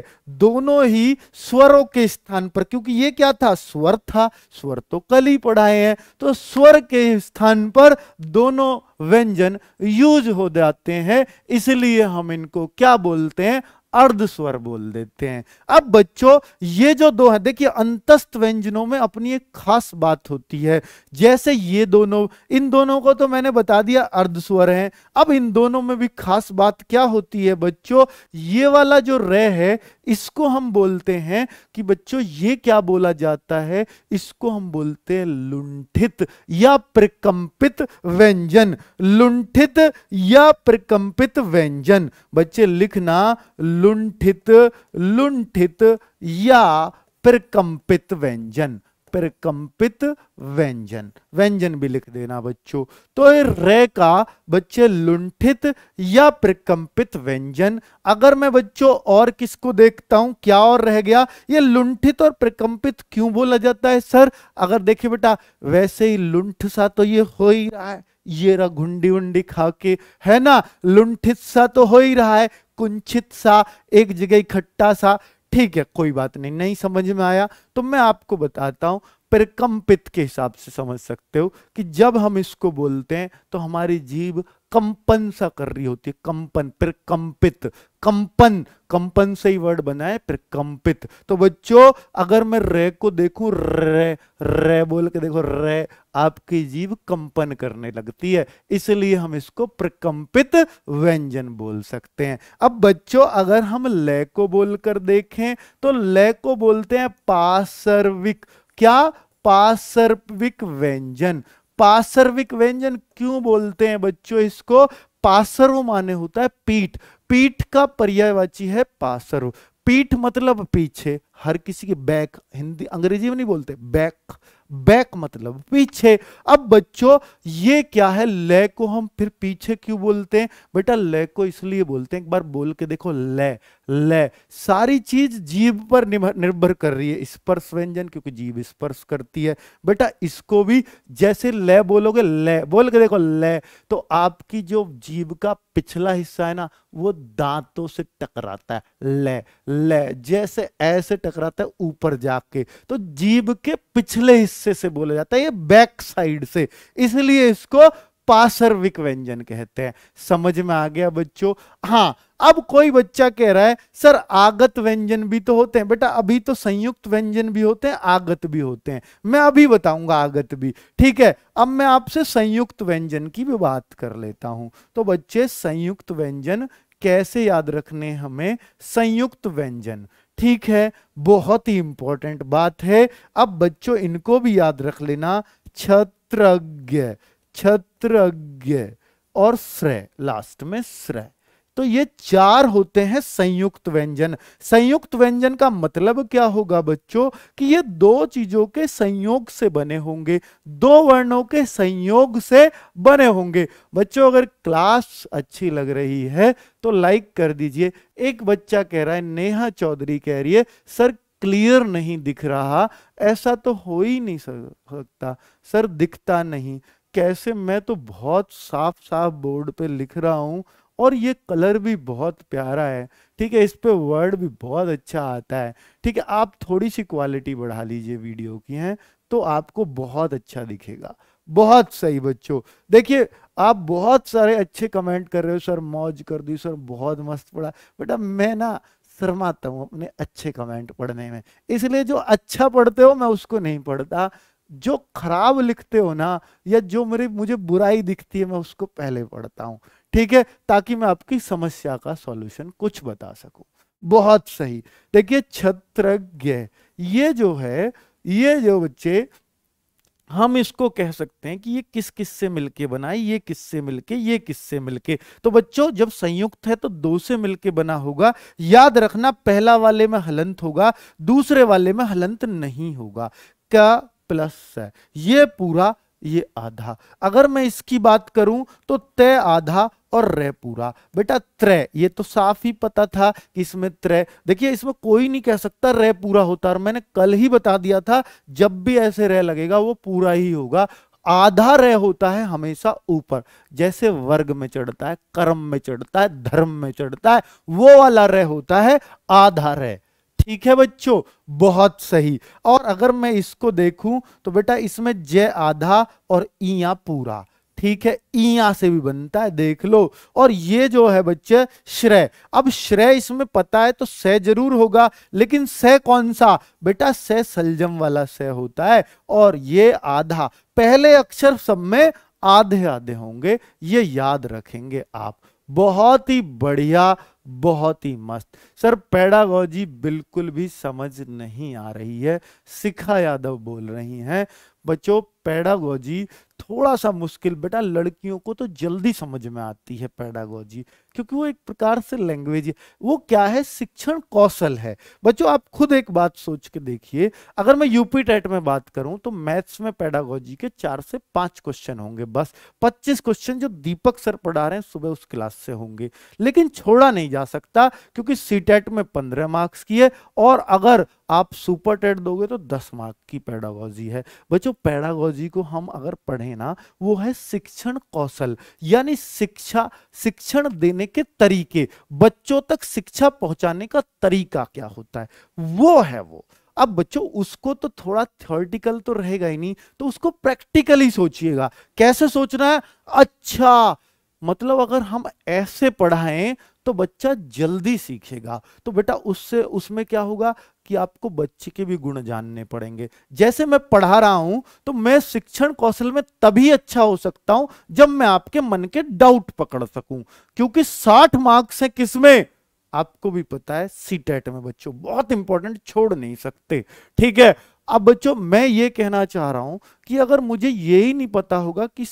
दोनों ही स्वरों के स्थान पर क्योंकि ये क्या था स्वर था स्वर तो कल ही पढ़ाए हैं तो स्वर के स्थान पर दोनों व्यंजन यूज हो जाते हैं इसलिए हम इनको क्या बोलते हैं अर्ध स्वर बोल देते हैं अब बच्चों ये जो दो है देखिए अंतस्थ व्यंजनों में अपनी एक खास बात होती है जैसे ये दोनों इन दोनों को तो मैंने बता दिया अर्ध स्वर है अब इन दोनों में भी खास बात क्या होती है बच्चों ये वाला जो र है इसको हम बोलते हैं कि बच्चों ये क्या बोला जाता है इसको हम बोलते हैं लुंठित या प्रकंपित व्यंजन लुंठित या प्रकंपित व्यंजन बच्चे लिखना लुंठित लुंठित या प्रकंपित व्यंजन प्रकंपित व्यंजन व्यंजन भी लिख देना बच्चों तो ये रे का बच्चे लुंठित या प्रकंपित व्यंजन अगर मैं बच्चों और किसको देखता हूं क्या और रह गया ये लुंठित और प्रकंपित क्यों बोला जाता है सर अगर देखिए बेटा वैसे ही लुंठ सा तो ये हो ही रहा है ये रहा घुंडी उंडी खा के है ना लुंठित सा तो हो ही रहा है कुंचित सा एक जगह इकट्ठा सा ठीक है कोई बात नहीं नहीं समझ में आया तो मैं आपको बताता हूं प्रकम्पित के हिसाब से समझ सकते हो कि जब हम इसको बोलते हैं तो हमारी जीभ कंपन सा कर रही होती है कंपन प्रकंपित कंपन कंपन से ही वर्ड बनाए है प्रकंपित तो बच्चों अगर मैं रे को देखूं रे रे बोल के देखो रे आपकी जीव कंपन करने लगती है इसलिए हम इसको प्रकंपित व्यंजन बोल सकते हैं अब बच्चों अगर हम ले को बोलकर देखें तो ले को बोलते हैं पासर्विक क्या पासर्विक व्यंजन पार्श्विक व्यंजन क्यों बोलते हैं बच्चों इसको पासर्व माने होता है पीठ पीठ का पर्यायवाची है पासर्व पीठ मतलब पीछे हर किसी की बैक हिंदी अंग्रेजी में नहीं बोलते बैक बैक मतलब पीछे अब बच्चों ये क्या है ले को हम फिर पीछे क्यों बोलते हैं बेटा ले को इसलिए बोलते हैं एक बार बोल के देखो ले ले सारी चीज जीव पर निर्भर कर रही है स्पर्श व्यंजन क्योंकि जीव स्पर्श करती है बेटा इसको भी जैसे ले बोलोगे ले बोल के देखो ले तो आपकी जो जीव का पिछला हिस्सा है ना वो दांतों से टकराता है ले ले जैसे ऐसे टकराता है ऊपर जाके तो जीव के पिछले हिस्से से बोला जाता है ये बैक साइड से इसलिए इसको पासर्विक व्यंजन कहते हैं समझ में आ गया बच्चों हाँ अब कोई बच्चा कह रहा है सर आगत व्यंजन भी तो होते हैं बेटा अभी तो संयुक्त व्यंजन भी होते हैं आगत भी होते हैं मैं अभी बताऊंगा आगत भी ठीक है अब मैं आपसे संयुक्त व्यंजन की भी बात कर लेता हूं तो बच्चे संयुक्त व्यंजन कैसे याद रखने हमें संयुक्त व्यंजन ठीक है बहुत ही इंपॉर्टेंट बात है अब बच्चों इनको भी याद रख लेना छत्रज्ञ छत्र और श्रेय लास्ट में श्रेय तो ये चार होते हैं संयुक्त व्यंजन संयुक्त व्यंजन का मतलब क्या होगा बच्चों कि ये दो चीजों के संयोग से बने होंगे दो वर्णों के संयोग से बने होंगे बच्चों अगर क्लास अच्छी लग रही है तो लाइक कर दीजिए एक बच्चा कह रहा है नेहा चौधरी कह रही है सर क्लियर नहीं दिख रहा ऐसा तो हो ही नहीं सकता सर दिखता नहीं कैसे मैं तो बहुत साफ साफ बोर्ड पे लिख रहा हूँ और ये कलर भी बहुत प्यारा है ठीक है इस पे वर्ड भी बहुत अच्छा आता है ठीक है आप थोड़ी सी क्वालिटी बढ़ा लीजिए वीडियो की है तो आपको बहुत अच्छा दिखेगा बहुत सही बच्चों देखिए आप बहुत सारे अच्छे कमेंट कर रहे हो सर मौज कर दी सर बहुत मस्त पढ़ा बेटा मैं ना शर्माता हूँ अपने अच्छे कमेंट पढ़ने में इसलिए जो अच्छा पढ़ते हो मैं उसको नहीं पढ़ता जो खराब लिखते हो ना या जो मेरी मुझे बुराई दिखती है मैं उसको पहले पढ़ता हूँ ठीक है ताकि मैं आपकी समस्या का सॉल्यूशन कुछ बता सकूं बहुत सही देखिए छत्रज्ञ ये जो है ये जो बच्चे हम इसको कह सकते हैं कि ये किस किस से मिलके बनाए ये किस से मिलके ये किस से मिलके तो बच्चों जब संयुक्त है तो दो से मिलके बना होगा याद रखना पहला वाले में हलंत होगा दूसरे वाले में हलंत नहीं होगा क्या प्लस है ये पूरा ये आधा अगर मैं इसकी बात करूं तो तय आधा और रे पूरा बेटा त्रय ये तो साफ ही पता था कि इसमें त्रय देखिए इसमें कोई नहीं कह सकता रे पूरा होता और मैंने कल ही बता दिया था जब भी ऐसे रे लगेगा वो पूरा ही होगा आधा रह होता है हमेशा ऊपर जैसे वर्ग में चढ़ता है कर्म में चढ़ता है धर्म में चढ़ता है वो वाला रह होता है आधा रह ठीक है बच्चों बहुत सही और अगर मैं इसको देखूं तो बेटा इसमें जय आधा और इया पूरा ठीक है इया से भी बनता है देख लो और ये जो है बच्चे श्रेय अब श्रेय इसमें पता है तो स जरूर होगा लेकिन स कौन सा बेटा स सलजम वाला स होता है और ये आधा पहले अक्षर सब में आधे आधे होंगे ये याद रखेंगे आप बहुत ही बढ़िया बहुत ही मस्त सर पेडागोजी बिल्कुल भी समझ नहीं आ रही है शिखा यादव बोल रही हैं बच्चों पेडागोजी थोड़ा सा मुश्किल बेटा लड़कियों को तो जल्दी समझ में आती है पेडागोजी क्योंकि वो एक प्रकार से लैंग्वेज है वो क्या है शिक्षण कौशल है बच्चों आप खुद एक बात सोच के देखिए अगर मैं यूपी टेट में बात करूं तो मैथ्स में पैडागोजी के चार से पांच क्वेश्चन होंगे बस पच्चीस क्वेश्चन जो दीपक सर पढ़ा रहे हैं सुबह उस क्लास से होंगे लेकिन छोड़ा नहीं जा सकता क्योंकि सी टेट में पंद्रह मार्क्स की है और अगर आप सुपर टेट दोगे तो दस मार्क की पैडागोजी है बच्चों पैडागोजी को हम अगर पढ़े ना वो है शिक्षण कौशल यानी शिक्षा शिक्षण देने करने के तरीके बच्चों तक शिक्षा पहुंचाने का तरीका क्या होता है वो है वो अब बच्चों उसको तो थोड़ा थियोरटिकल तो रहेगा ही नहीं तो उसको प्रैक्टिकली सोचिएगा कैसे सोचना है अच्छा मतलब अगर हम ऐसे पढ़ाएं तो बच्चा जल्दी सीखेगा तो बेटा उससे उसमें क्या होगा कि आपको बच्चे के भी गुण जानने पड़ेंगे जैसे मैं पढ़ा रहा हूं तो मैं शिक्षण कौशल में तभी अच्छा हो सकता हूं जब मैं आपके मन के डाउट पकड़ सकूं क्योंकि 60 मार्क्स है किसमें आपको भी पता है सी टेट e में बच्चों बहुत इंपॉर्टेंट छोड़ नहीं सकते ठीक है अब बच्चों मैं ये कहना चाह रहा हूं कि अगर मुझे ये ही नहीं पता होगा कि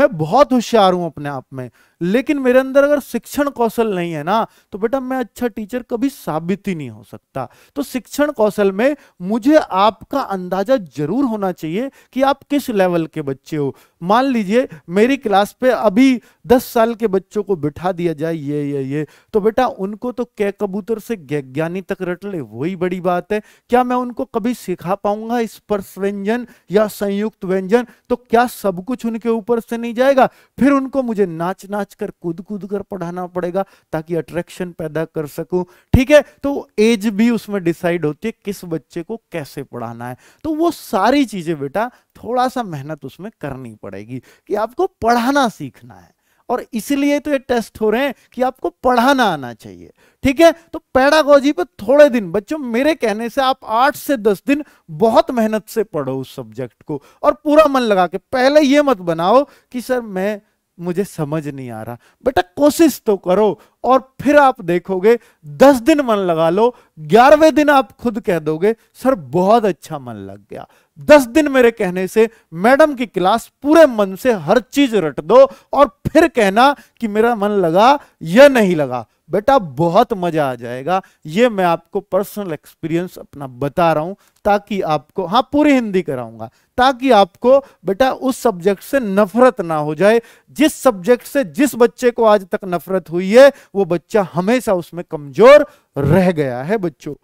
मैं बहुत होशियार हूं अपने आप में लेकिन मेरे अंदर अगर शिक्षण कौशल नहीं है ना तो बेटा मैं अच्छा टीचर कभी साबित ही नहीं हो सकता तो शिक्षण कौशल में मुझे आपका अंदाजा जरूर होना चाहिए कि आप किस लेवल के बच्चे हो मान लीजिए मेरी क्लास पे अभी दस साल के बच्चों को बिठा दिया जाए ये ये ये तो बेटा उनको तो कै कबूतर से ज्ञानी तक रट ले वही बड़ी बात है क्या मैं उनको कभी सिखा पाऊंगा स्पर्श व्यंजन या संयुक्त व्यंजन तो क्या सब कुछ उनके ऊपर से नहीं जाएगा फिर उनको मुझे नाच नाच नाच कर कूद कूद कर पढ़ाना पड़ेगा ताकि अट्रैक्शन पैदा कर सकूं ठीक है तो एज भी उसमें डिसाइड होती है किस बच्चे को कैसे पढ़ाना है तो वो सारी चीजें बेटा थोड़ा सा मेहनत उसमें करनी पड़ेगी कि आपको पढ़ाना सीखना है और इसलिए तो ये टेस्ट हो रहे हैं कि आपको पढ़ाना आना चाहिए ठीक है तो पैडागोजी पे थोड़े दिन बच्चों मेरे कहने से आप आठ से दस दिन बहुत मेहनत से पढ़ो उस सब्जेक्ट को और पूरा मन लगा के पहले ये मत बनाओ कि सर मैं मुझे समझ नहीं आ रहा बेटा कोशिश तो करो और फिर आप देखोगे दस दिन मन लगा लो ग्यारहवें दिन आप खुद कह दोगे सर बहुत अच्छा मन लग गया दस दिन मेरे कहने से मैडम की क्लास पूरे मन से हर चीज रट दो और फिर कहना कि मेरा मन लगा या नहीं लगा बेटा बहुत मजा आ जाएगा ये मैं आपको पर्सनल एक्सपीरियंस अपना बता रहा हूं ताकि आपको हाँ पूरी हिंदी कराऊंगा ताकि आपको बेटा उस सब्जेक्ट से नफरत ना हो जाए जिस सब्जेक्ट से जिस बच्चे को आज तक नफरत हुई है वो बच्चा हमेशा उसमें कमजोर रह गया है बच्चों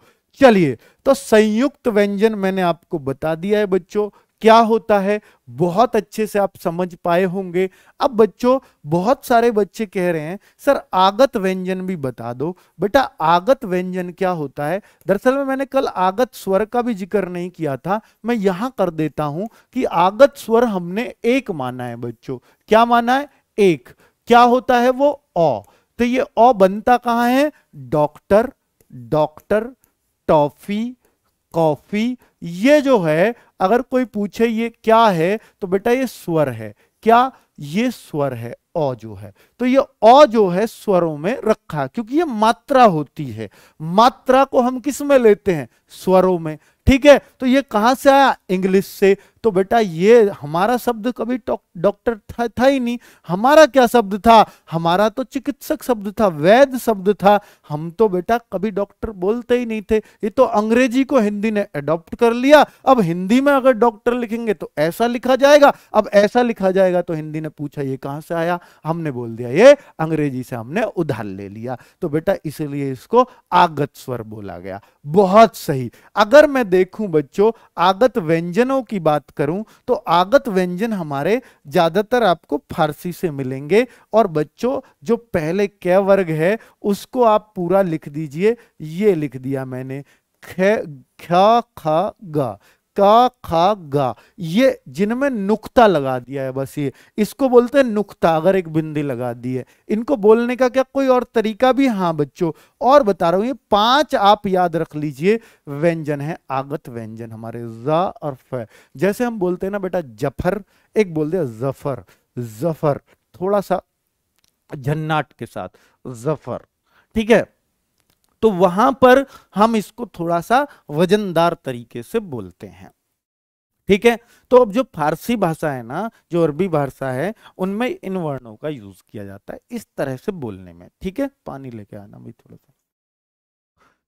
चलिए तो संयुक्त व्यंजन मैंने आपको बता दिया है बच्चों क्या होता है बहुत अच्छे से आप समझ पाए होंगे अब बच्चों बहुत सारे बच्चे कह रहे हैं सर आगत व्यंजन भी बता दो बेटा आगत व्यंजन क्या होता है दरअसल में मैंने कल आगत स्वर का भी जिक्र नहीं किया था मैं यहां कर देता हूं कि आगत स्वर हमने एक माना है बच्चों क्या माना है एक क्या होता है वो अ तो ये अ बनता कहां है डॉक्टर डॉक्टर टॉफी कॉफी ये जो है अगर कोई पूछे ये क्या है तो बेटा ये स्वर है क्या ये स्वर है अ जो है तो ये अ जो है स्वरों में रखा क्योंकि ये मात्रा होती है मात्रा को हम किस में लेते हैं स्वरों में ठीक है तो ये कहां से आया इंग्लिश से तो बेटा ये हमारा शब्द कभी डॉक्टर था, था ही नहीं हमारा क्या शब्द था हमारा तो चिकित्सक शब्द था वैद शब्द था हम तो बेटा कभी डॉक्टर बोलते ही नहीं थे ये तो अंग्रेजी को हिंदी ने अडॉप्ट कर लिया अब हिंदी में अगर डॉक्टर लिखेंगे तो ऐसा लिखा जाएगा अब ऐसा लिखा जाएगा तो हिंदी ने पूछा ये कहां से आया हमने बोल दिया ये अंग्रेजी से हमने उधार ले लिया तो बेटा इसलिए इसको आगत स्वर बोला गया बहुत सही अगर मैं देखूं बच्चों आगत व्यंजनों की बात करूं तो आगत व्यंजन हमारे ज़्यादातर आपको फारसी से मिलेंगे और बच्चों जो पहले क वर्ग है उसको आप पूरा लिख दीजिए ये लिख दिया मैंने ख ख्या खा गा का खा गा ये जिनमें नुक्ता लगा दिया है बस ये इसको बोलते हैं नुक्ता अगर एक बिंदी लगा दी है इनको बोलने का क्या कोई और तरीका भी हाँ बच्चों और बता रहा हूं ये पांच आप याद रख लीजिए व्यंजन है आगत व्यंजन हमारे जा और फ जैसे हम बोलते हैं ना बेटा जफर एक बोल दिया जफर जफर थोड़ा सा झन्नाट के साथ जफर ठीक है तो वहां पर हम इसको थोड़ा सा वजनदार तरीके से बोलते हैं ठीक है तो अब जो फारसी भाषा है ना जो अरबी भाषा है उनमें इन वर्णों का यूज किया जाता है इस तरह से बोलने में ठीक है पानी लेके आना भी थोड़ा सा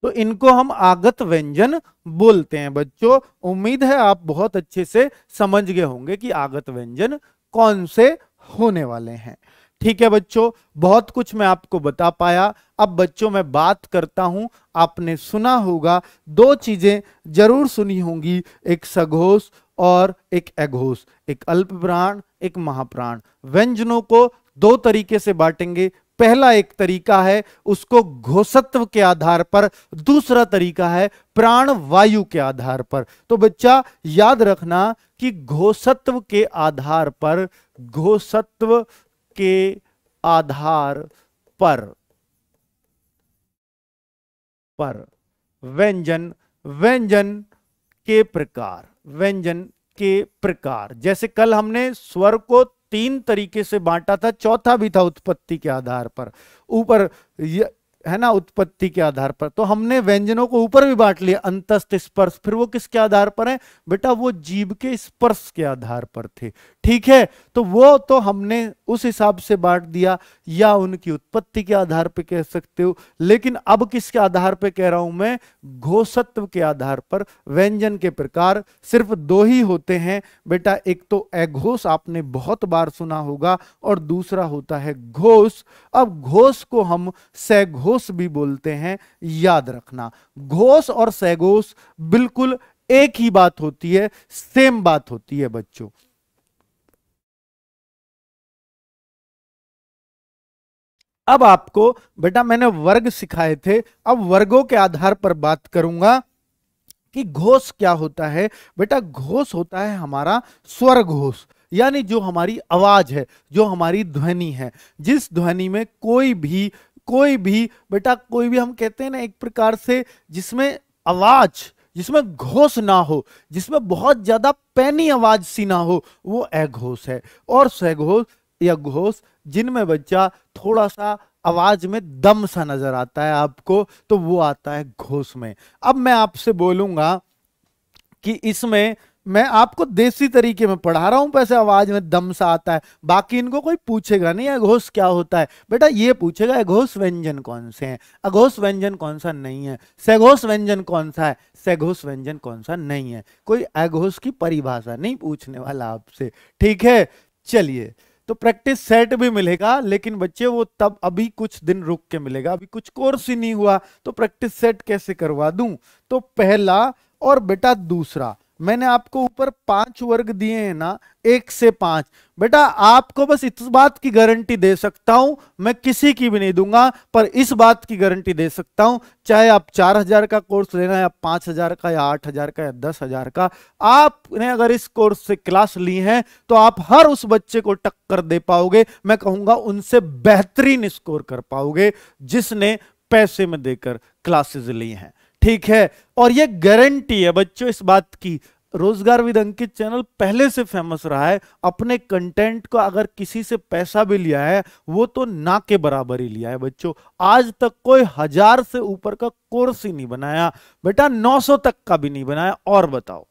तो इनको हम आगत व्यंजन बोलते हैं बच्चों उम्मीद है आप बहुत अच्छे से समझ गए होंगे कि आगत व्यंजन कौन से होने वाले हैं ठीक है बच्चों बहुत कुछ मैं आपको बता पाया अब बच्चों मैं बात करता हूं आपने सुना होगा दो चीजें जरूर सुनी होंगी एक सघोष और एक अघोष एक अल्प प्राण एक महाप्राण व्यंजनों को दो तरीके से बांटेंगे पहला एक तरीका है उसको घोषत्व के आधार पर दूसरा तरीका है प्राण वायु के आधार पर तो बच्चा याद रखना कि घोषत्व के आधार पर घोषत्व के आधार पर पर व्यंजन व्यंजन के प्रकार व्यंजन के प्रकार जैसे कल हमने स्वर को तीन तरीके से बांटा था चौथा भी था उत्पत्ति के आधार पर ऊपर है ना उत्पत्ति के आधार पर तो हमने व्यंजनों को ऊपर भी बांट लिया अंतस्थ स्पर्श फिर वो किसके आधार पर है बेटा वो जीव के स्पर्श के आधार पर थे ठीक है तो वो तो हमने उस हिसाब से बांट दिया या उनकी उत्पत्ति के आधार पर कह सकते हो लेकिन अब किसके आधार पर कह रहा हूं मैं घोषत्व के आधार पर व्यंजन के प्रकार सिर्फ दो ही होते हैं बेटा एक तो अघोष आपने बहुत बार सुना होगा और दूसरा होता है घोष अब घोष को हम सघोष सैगोस भी बोलते हैं याद रखना घोष और सैगोस बिल्कुल एक ही बात होती है सेम बात होती है बच्चों अब आपको बेटा मैंने वर्ग सिखाए थे अब वर्गों के आधार पर बात करूंगा कि घोष क्या होता है बेटा घोष होता है हमारा स्वर घोष यानी जो हमारी आवाज है जो हमारी ध्वनि है जिस ध्वनि में कोई भी कोई भी बेटा कोई भी हम कहते हैं ना एक प्रकार से जिसमें आवाज जिसमें घोष ना हो जिसमें बहुत ज्यादा पैनी आवाज सी ना हो वो अघोष है और सघोष या घोष जिनमें बच्चा थोड़ा सा आवाज में दम सा नजर आता है आपको तो वो आता है घोष में अब मैं आपसे बोलूंगा कि इसमें मैं आपको देसी तरीके में पढ़ा रहा हूं वैसे आवाज में दम सा आता है बाकी इनको कोई पूछेगा नहीं अघोष क्या होता है बेटा ये पूछेगा अघोष व्यंजन कौन से हैं अघोष व्यंजन कौन सा नहीं है सघोष व्यंजन कौन सा है सघोष व्यंजन कौन सा नहीं है कोई अघोष की परिभाषा नहीं पूछने वाला आपसे ठीक है चलिए तो प्रैक्टिस सेट भी मिलेगा लेकिन बच्चे वो तब अभी कुछ दिन रुक के मिलेगा अभी कुछ कोर्स ही नहीं हुआ तो प्रैक्टिस सेट कैसे करवा दूं तो पहला और बेटा दूसरा मैंने आपको ऊपर पांच वर्ग दिए हैं ना एक से पांच बेटा आपको बस इस बात की गारंटी दे सकता हूं मैं किसी की भी नहीं दूंगा पर इस बात की गारंटी दे सकता हूं चाहे आप चार हजार का कोर्स लेना या पांच हजार का या आठ हजार का या दस हजार का आपने अगर इस कोर्स से क्लास ली है तो आप हर उस बच्चे को टक्कर दे पाओगे मैं कहूंगा उनसे बेहतरीन स्कोर कर पाओगे जिसने पैसे में देकर क्लासेस ली हैं ठीक है और ये गारंटी है बच्चों इस बात की रोजगार विद अंकित चैनल पहले से फेमस रहा है अपने कंटेंट को अगर किसी से पैसा भी लिया है वो तो ना के बराबर ही लिया है बच्चों आज तक कोई हजार से ऊपर का कोर्स ही नहीं बनाया बेटा 900 तक का भी नहीं बनाया और बताओ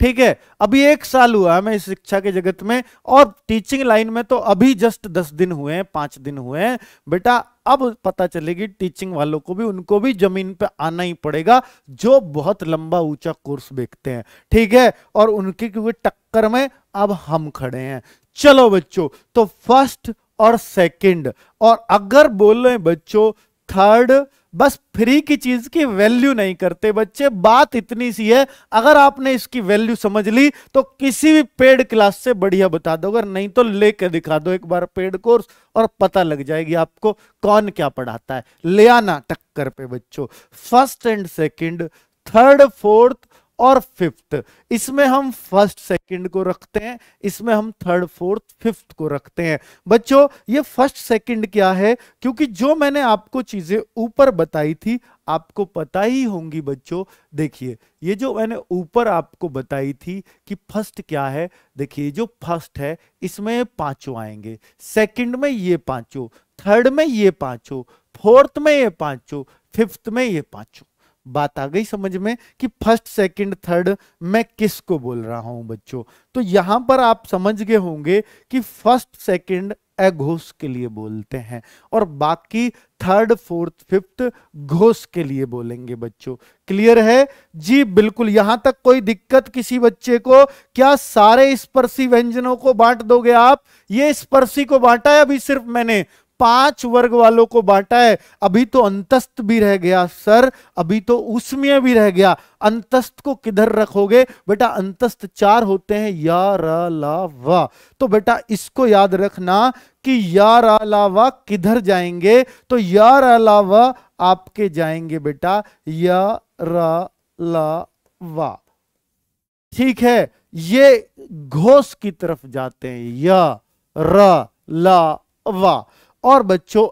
ठीक है अभी एक साल हुआ है मैं इस शिक्षा के जगत में और टीचिंग लाइन में तो अभी जस्ट दस दिन हुए हैं पांच दिन हुए हैं बेटा अब पता चलेगी टीचिंग वालों को भी उनको भी जमीन पे आना ही पड़ेगा जो बहुत लंबा ऊंचा कोर्स देखते हैं ठीक है और उनके क्योंकि टक्कर में अब हम खड़े हैं चलो बच्चों तो फर्स्ट और सेकंड और अगर बोल रहे बच्चों थर्ड बस फ्री की चीज की वैल्यू नहीं करते बच्चे बात इतनी सी है अगर आपने इसकी वैल्यू समझ ली तो किसी भी पेड क्लास से बढ़िया बता दो अगर नहीं तो लेके दिखा दो एक बार पेड कोर्स और पता लग जाएगी आपको कौन क्या पढ़ाता है ले आना टक्कर पे बच्चों first and second third fourth और फिफ्थ इसमें हम फर्स्ट सेकंड को रखते हैं इसमें हम थर्ड फोर्थ फिफ्थ को रखते हैं बच्चों ये फर्स्ट सेकंड क्या है क्योंकि जो मैंने आपको चीजें ऊपर बताई थी आपको पता ही होंगी बच्चों देखिए ये जो मैंने ऊपर आपको बताई थी कि फर्स्ट क्या है देखिए जो फर्स्ट है इसमें पांचों आएंगे सेकंड में ये पांचों थर्ड में ये पांचों फोर्थ में ये पांचों फिफ्थ में ये पांचों बात आ गई समझ में कि फर्स्ट सेकंड थर्ड मैं किसको बोल रहा हूं बच्चों तो यहां पर आप समझ गए होंगे कि फर्स्ट सेकंड घोष के लिए बोलते हैं और बाकी थर्ड फोर्थ फिफ्थ घोष के लिए बोलेंगे बच्चों क्लियर है जी बिल्कुल यहां तक कोई दिक्कत किसी बच्चे को क्या सारे स्पर्शी व्यंजनों को बांट दोगे आप ये स्पर्शी को बांटा है अभी सिर्फ मैंने पांच वर्ग वालों को बांटा है अभी तो अंतस्त भी रह गया सर अभी तो उसमें भी रह गया अंतस्त को किधर रखोगे बेटा अंतस्त चार होते हैं या रा ला वा तो बेटा इसको याद रखना कि या रा ला वा किधर जाएंगे तो या रा ला वा आपके जाएंगे बेटा या रा ला वा ठीक है ये घोष की तरफ जाते हैं या र ला वा और बच्चों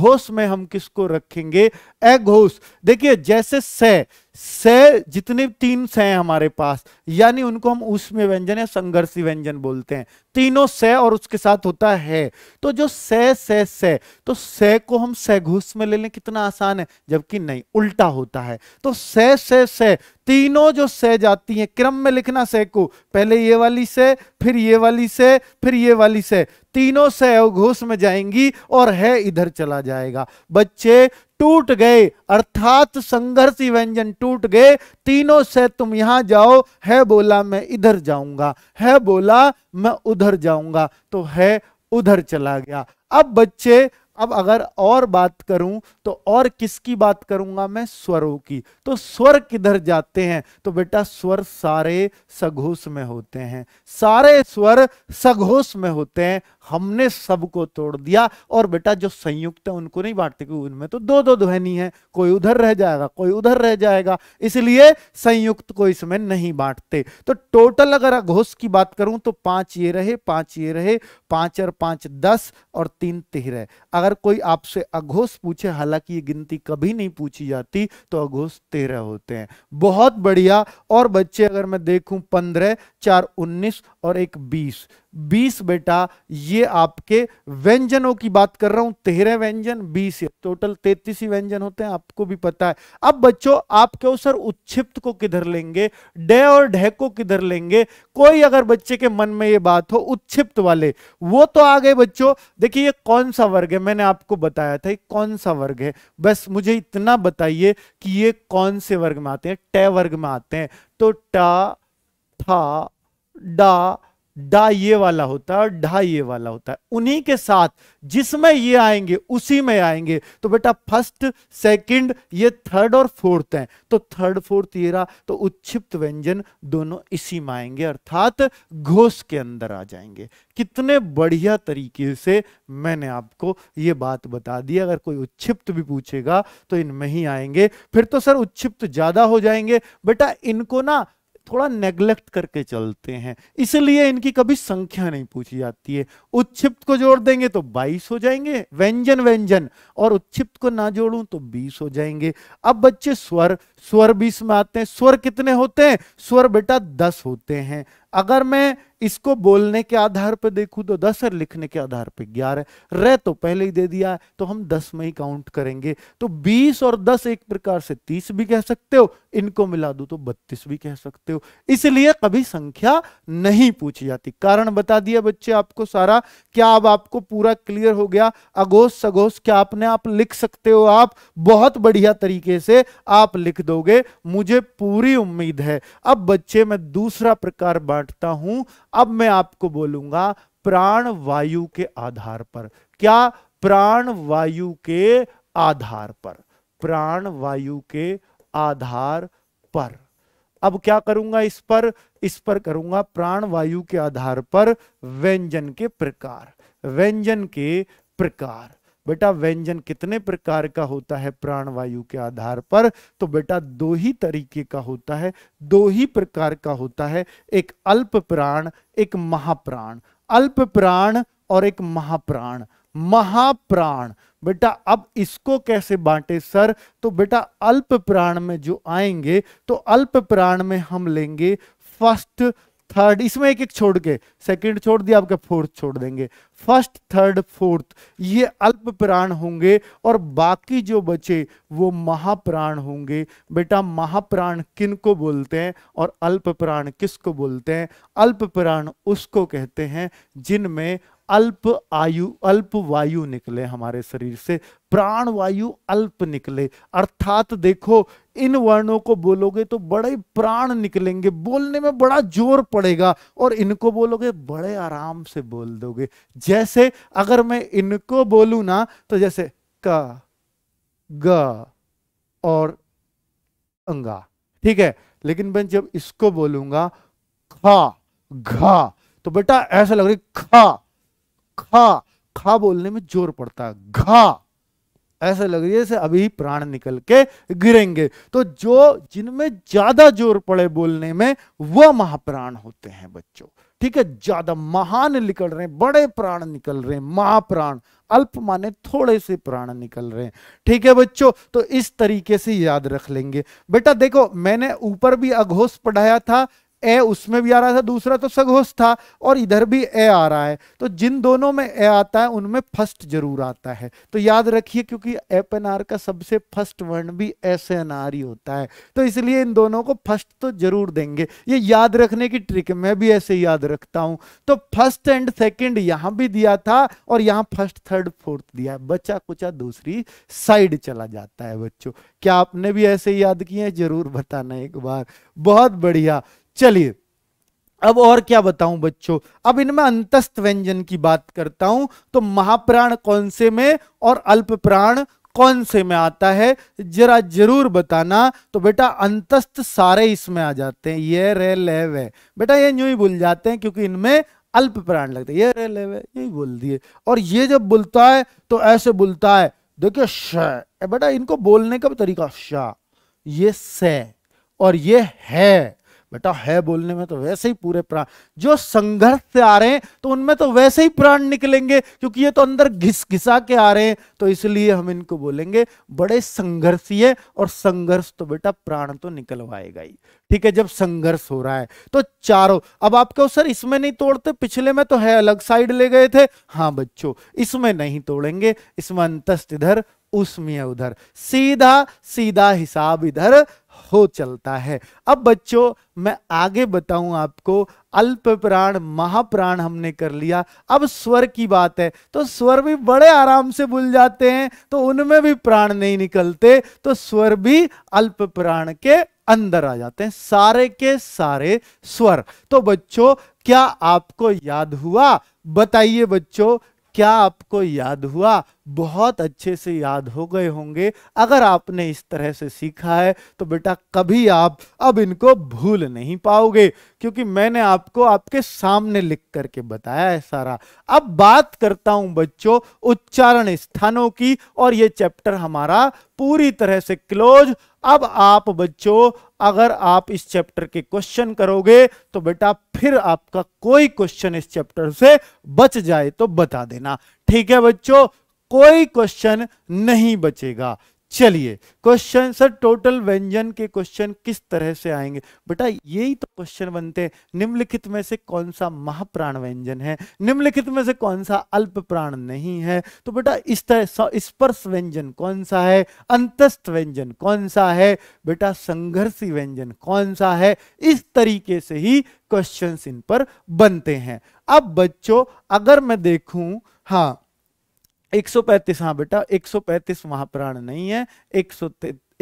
घोष में हम किसको रखेंगे ए घोष देखिए जैसे से से जितने तीन से हैं हमारे पास यानी उनको हम उसमें व्यंजन या संघर्षी व्यंजन बोलते हैं तीनों से और उसके साथ होता है तो जो से से से तो से को हम से में ले लें कितना आसान है जबकि नहीं उल्टा होता है तो से से से तीनों जो से जाती हैं क्रम में लिखना से को पहले ये वाली से फिर ये वाली से फिर ये वाली से तीनों से अवघोष में जाएंगी और है इधर चला जाएगा बच्चे टूट गए अर्थात संघर्षी व्यंजन टूट गए तीनों से तुम यहां जाओ है बोला मैं इधर जाऊंगा है बोला मैं उधर जाऊंगा तो है उधर चला गया अब बच्चे अब अगर और बात करूं तो और किसकी बात करूंगा मैं स्वरों की तो स्वर किधर जाते हैं तो बेटा स्वर सारे सघोष में होते हैं सारे स्वर सघोष में होते हैं हमने सबको तोड़ दिया और बेटा जो संयुक्त है उनको नहीं बांटते क्योंकि उनमें तो दो दो ध्वनी है कोई उधर रह जाएगा कोई उधर रह जाएगा इसलिए संयुक्त को इसमें नहीं बांटते तो टोटल अगर घोष की बात करूं तो पांच ये रहे पांच ये रहे पांच और पांच दस और तीन तेरह अगर कोई आपसे अघोष पूछे हालांकि ये गिनती कभी नहीं पूछी जाती तो अघोष तेरह होते हैं बहुत बढ़िया और बच्चे अगर मैं देखूं पंद्रह चार उन्नीस और एक बीस बीस बेटा ये ये आपके व्यंजनों की बात कर रहा हूं तेरह व्यंजन बीस टोटल तैतीस ही व्यंजन होते हैं आपको भी पता है अब बच्चों आप क्यों सर उच्छिप्त को किधर लेंगे डे और ढे को किधर लेंगे कोई अगर बच्चे के मन में ये बात हो उच्छिप्त वाले वो तो आ गए बच्चों देखिए ये कौन सा वर्ग है मैंने आपको बताया था कौन सा वर्ग है बस मुझे इतना बताइए कि ये कौन से वर्ग में आते हैं टे वर्ग में आते हैं तो टा था डा डा ये वाला होता है और ढा ये वाला होता है उन्हीं के साथ जिसमें ये आएंगे उसी में आएंगे तो बेटा फर्स्ट सेकंड ये थर्ड और फोर्थ हैं तो थर्ड फोर्थ ये रहा तो उच्छिप्त व्यंजन दोनों इसी में आएंगे अर्थात घोष के अंदर आ जाएंगे कितने बढ़िया तरीके से मैंने आपको ये बात बता दी अगर कोई उच्छिप्त भी पूछेगा तो इनमें ही आएंगे फिर तो सर उच्छिप्त ज्यादा हो जाएंगे बेटा इनको ना थोड़ा नेग्लेक्ट करके चलते हैं इसलिए इनकी कभी संख्या नहीं पूछी जाती है उच्छिप्त को जोड़ देंगे तो 22 हो जाएंगे व्यंजन व्यंजन और उच्छिप्त को ना जोड़ूं तो 20 हो जाएंगे अब बच्चे स्वर स्वर 20 में आते हैं स्वर कितने होते हैं स्वर बेटा 10 होते हैं अगर मैं इसको बोलने के आधार पर देखूं तो दस और लिखने के आधार पर ग्यारह रह तो पहले ही दे दिया है तो हम दस में ही काउंट करेंगे तो बीस और दस एक प्रकार से तीस भी कह सकते हो इनको मिला दू तो बत्तीस भी कह सकते हो इसलिए कभी संख्या नहीं पूछी जाती कारण बता दिया बच्चे आपको सारा क्या अब आपको पूरा क्लियर हो गया अगोस सगोस क्या आपने आप लिख सकते हो आप बहुत बढ़िया तरीके से आप लिख दोगे मुझे पूरी उम्मीद है अब बच्चे मैं दूसरा प्रकार बांटता हूं अब मैं आपको बोलूंगा प्राण वायु के आधार पर क्या प्राण वायु के आधार पर प्राण वायु के आधार पर अब क्या करूंगा इस पर इस पर करूंगा प्राण वायु के आधार पर व्यंजन के प्रकार व्यंजन के प्रकार बेटा व्यंजन कितने प्रकार का होता है प्राणवायु के आधार पर तो बेटा दो ही तरीके का होता है दो ही प्रकार का होता है एक अल्प प्राण एक महाप्राण अल्प प्राण और एक महाप्राण महाप्राण बेटा अब इसको कैसे बांटे सर तो बेटा अल्प प्राण में जो आएंगे तो अल्प प्राण में हम लेंगे फर्स्ट थर्ड इसमें एक एक छोड़ के सेकंड छोड़ दिया आपका फोर्थ छोड़ देंगे फर्स्ट थर्ड फोर्थ ये अल्प प्राण होंगे और बाकी जो बचे वो महाप्राण होंगे बेटा महाप्राण किन को बोलते हैं और अल्प प्राण किसको बोलते हैं अल्प प्राण उसको कहते हैं जिनमें अल्प आयु अल्प वायु निकले हमारे शरीर से प्राण वायु अल्प निकले अर्थात देखो इन वर्णों को बोलोगे तो बड़े प्राण निकलेंगे बोलने में बड़ा जोर पड़ेगा और इनको बोलोगे बड़े आराम से बोल दोगे जैसे अगर मैं इनको बोलू ना तो जैसे क ग और अंगा ठीक है लेकिन मैं जब इसको बोलूंगा खा घा तो बेटा ऐसा लग रहा खा खा खा बोलने में जोर पड़ता है घा ऐसा लग रही है जैसे अभी प्राण निकल के गिरेंगे तो जो जिनमें ज्यादा जोर पड़े बोलने में वह महाप्राण होते हैं बच्चों ठीक है ज्यादा महान निकल रहे हैं बड़े प्राण निकल रहे हैं महाप्राण अल्प माने थोड़े से प्राण निकल रहे हैं ठीक है बच्चों तो इस तरीके से याद रख लेंगे बेटा देखो मैंने ऊपर भी अघोष पढ़ाया था ए उसमें भी आ रहा था दूसरा तो सघोष था और इधर भी ए आ रहा है तो जिन दोनों में ए आता है उनमें फर्स्ट जरूर आता है तो याद रखिए क्योंकि एप एन आर का सबसे फर्स्ट वर्ण भी एस एन आर ही होता है तो इसलिए इन दोनों को फर्स्ट तो जरूर देंगे ये याद रखने की ट्रिक मैं भी ऐसे याद रखता हूं तो फर्स्ट एंड सेकेंड यहां भी दिया था और यहाँ फर्स्ट थर्ड फोर्थ दिया बच्चा बचा कुचा दूसरी साइड चला जाता है बच्चों क्या आपने भी ऐसे याद किए जरूर बताना एक बार बहुत बढ़िया चलिए अब और क्या बताऊं बच्चों अब इनमें अंतस्थ व्यंजन की बात करता हूं तो महाप्राण कौन से में और अल्प प्राण कौन से में आता है जरा जरूर बताना तो बेटा अंतस्थ सारे इसमें आ जाते हैं ये रे ले वे बेटा ये यूं ही भूल जाते हैं क्योंकि इनमें अल्प प्राण लगते हैं ये रे ले वे यही बोल दिए और ये जब बोलता है तो ऐसे बोलता है देखियो श बेटा इनको बोलने का तरीका शाह ये स और ये है बेटा है बोलने में तो वैसे ही पूरे प्राण जो संघर्ष से आ रहे हैं तो उनमें तो वैसे ही प्राण निकलेंगे क्योंकि ये तो अंदर घिस घिसा के आ रहे हैं तो इसलिए हम इनको बोलेंगे बड़े संघर्षी है और संघर्ष तो बेटा प्राण तो निकलवाएगा ही ठीक है जब संघर्ष हो रहा है तो चारों अब आप कहो सर इसमें नहीं तोड़ते पिछले में तो है अलग साइड ले गए थे हाँ बच्चों इसमें नहीं तोड़ेंगे इसमें अंतस्त इधर उसमें उधर सीधा सीधा हिसाब इधर हो चलता है अब बच्चों मैं आगे बताऊं आपको अल्प प्राण महाप्राण हमने कर लिया अब स्वर की बात है तो स्वर भी बड़े आराम से भूल जाते हैं तो उनमें भी प्राण नहीं निकलते तो स्वर भी अल्प प्राण के अंदर आ जाते हैं सारे के सारे स्वर तो बच्चों क्या आपको याद हुआ बताइए बच्चों क्या आपको याद हुआ बहुत अच्छे से याद हो गए होंगे अगर आपने इस तरह से सीखा है तो बेटा कभी आप अब इनको भूल नहीं पाओगे क्योंकि मैंने आपको आपके सामने लिख करके बताया है सारा अब बात करता हूं बच्चों उच्चारण स्थानों की और ये चैप्टर हमारा पूरी तरह से क्लोज अब आप बच्चों अगर आप इस चैप्टर के क्वेश्चन करोगे तो बेटा फिर आपका कोई क्वेश्चन इस चैप्टर से बच जाए तो बता देना ठीक है बच्चों कोई क्वेश्चन नहीं बचेगा चलिए क्वेश्चन सर टोटल व्यंजन के क्वेश्चन किस तरह से आएंगे बेटा यही तो क्वेश्चन बनते हैं निम्नलिखित में से कौन सा महाप्राण व्यंजन है निम्नलिखित में से कौन सा अल्प प्राण नहीं है तो बेटा इस तरह स्पर्श व्यंजन कौन सा है अंतस्थ व्यंजन कौन सा है बेटा संघर्षी व्यंजन कौन सा है इस तरीके से ही क्वेश्चन इन पर बनते हैं अब बच्चों अगर मैं देखू हाँ 135 हाँ बेटा 135 महाप्राण नहीं है सौ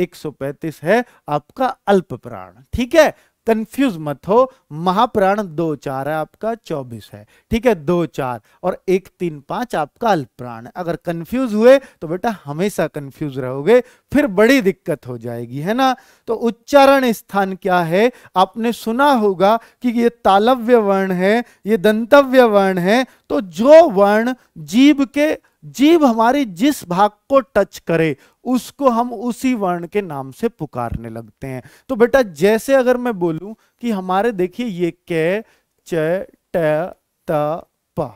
135 है आपका अल्प प्राण ठीक है कंफ्यूज मत हो महाप्राण दो चार है आपका चौबीस है ठीक है दो चार और एक तीन पांच आपका अल्प प्राण है अगर कंफ्यूज हुए तो बेटा हमेशा कंफ्यूज रहोगे फिर बड़ी दिक्कत हो जाएगी है ना तो उच्चारण स्थान क्या है आपने सुना होगा कि ये तालव्य वर्ण है ये दंतव्य वर्ण है तो जो वर्ण जीव के जीव हमारे जिस भाग को टच करे उसको हम उसी वर्ण के नाम से पुकारने लगते हैं तो बेटा जैसे अगर मैं बोलूं कि हमारे देखिए ये के च ट त प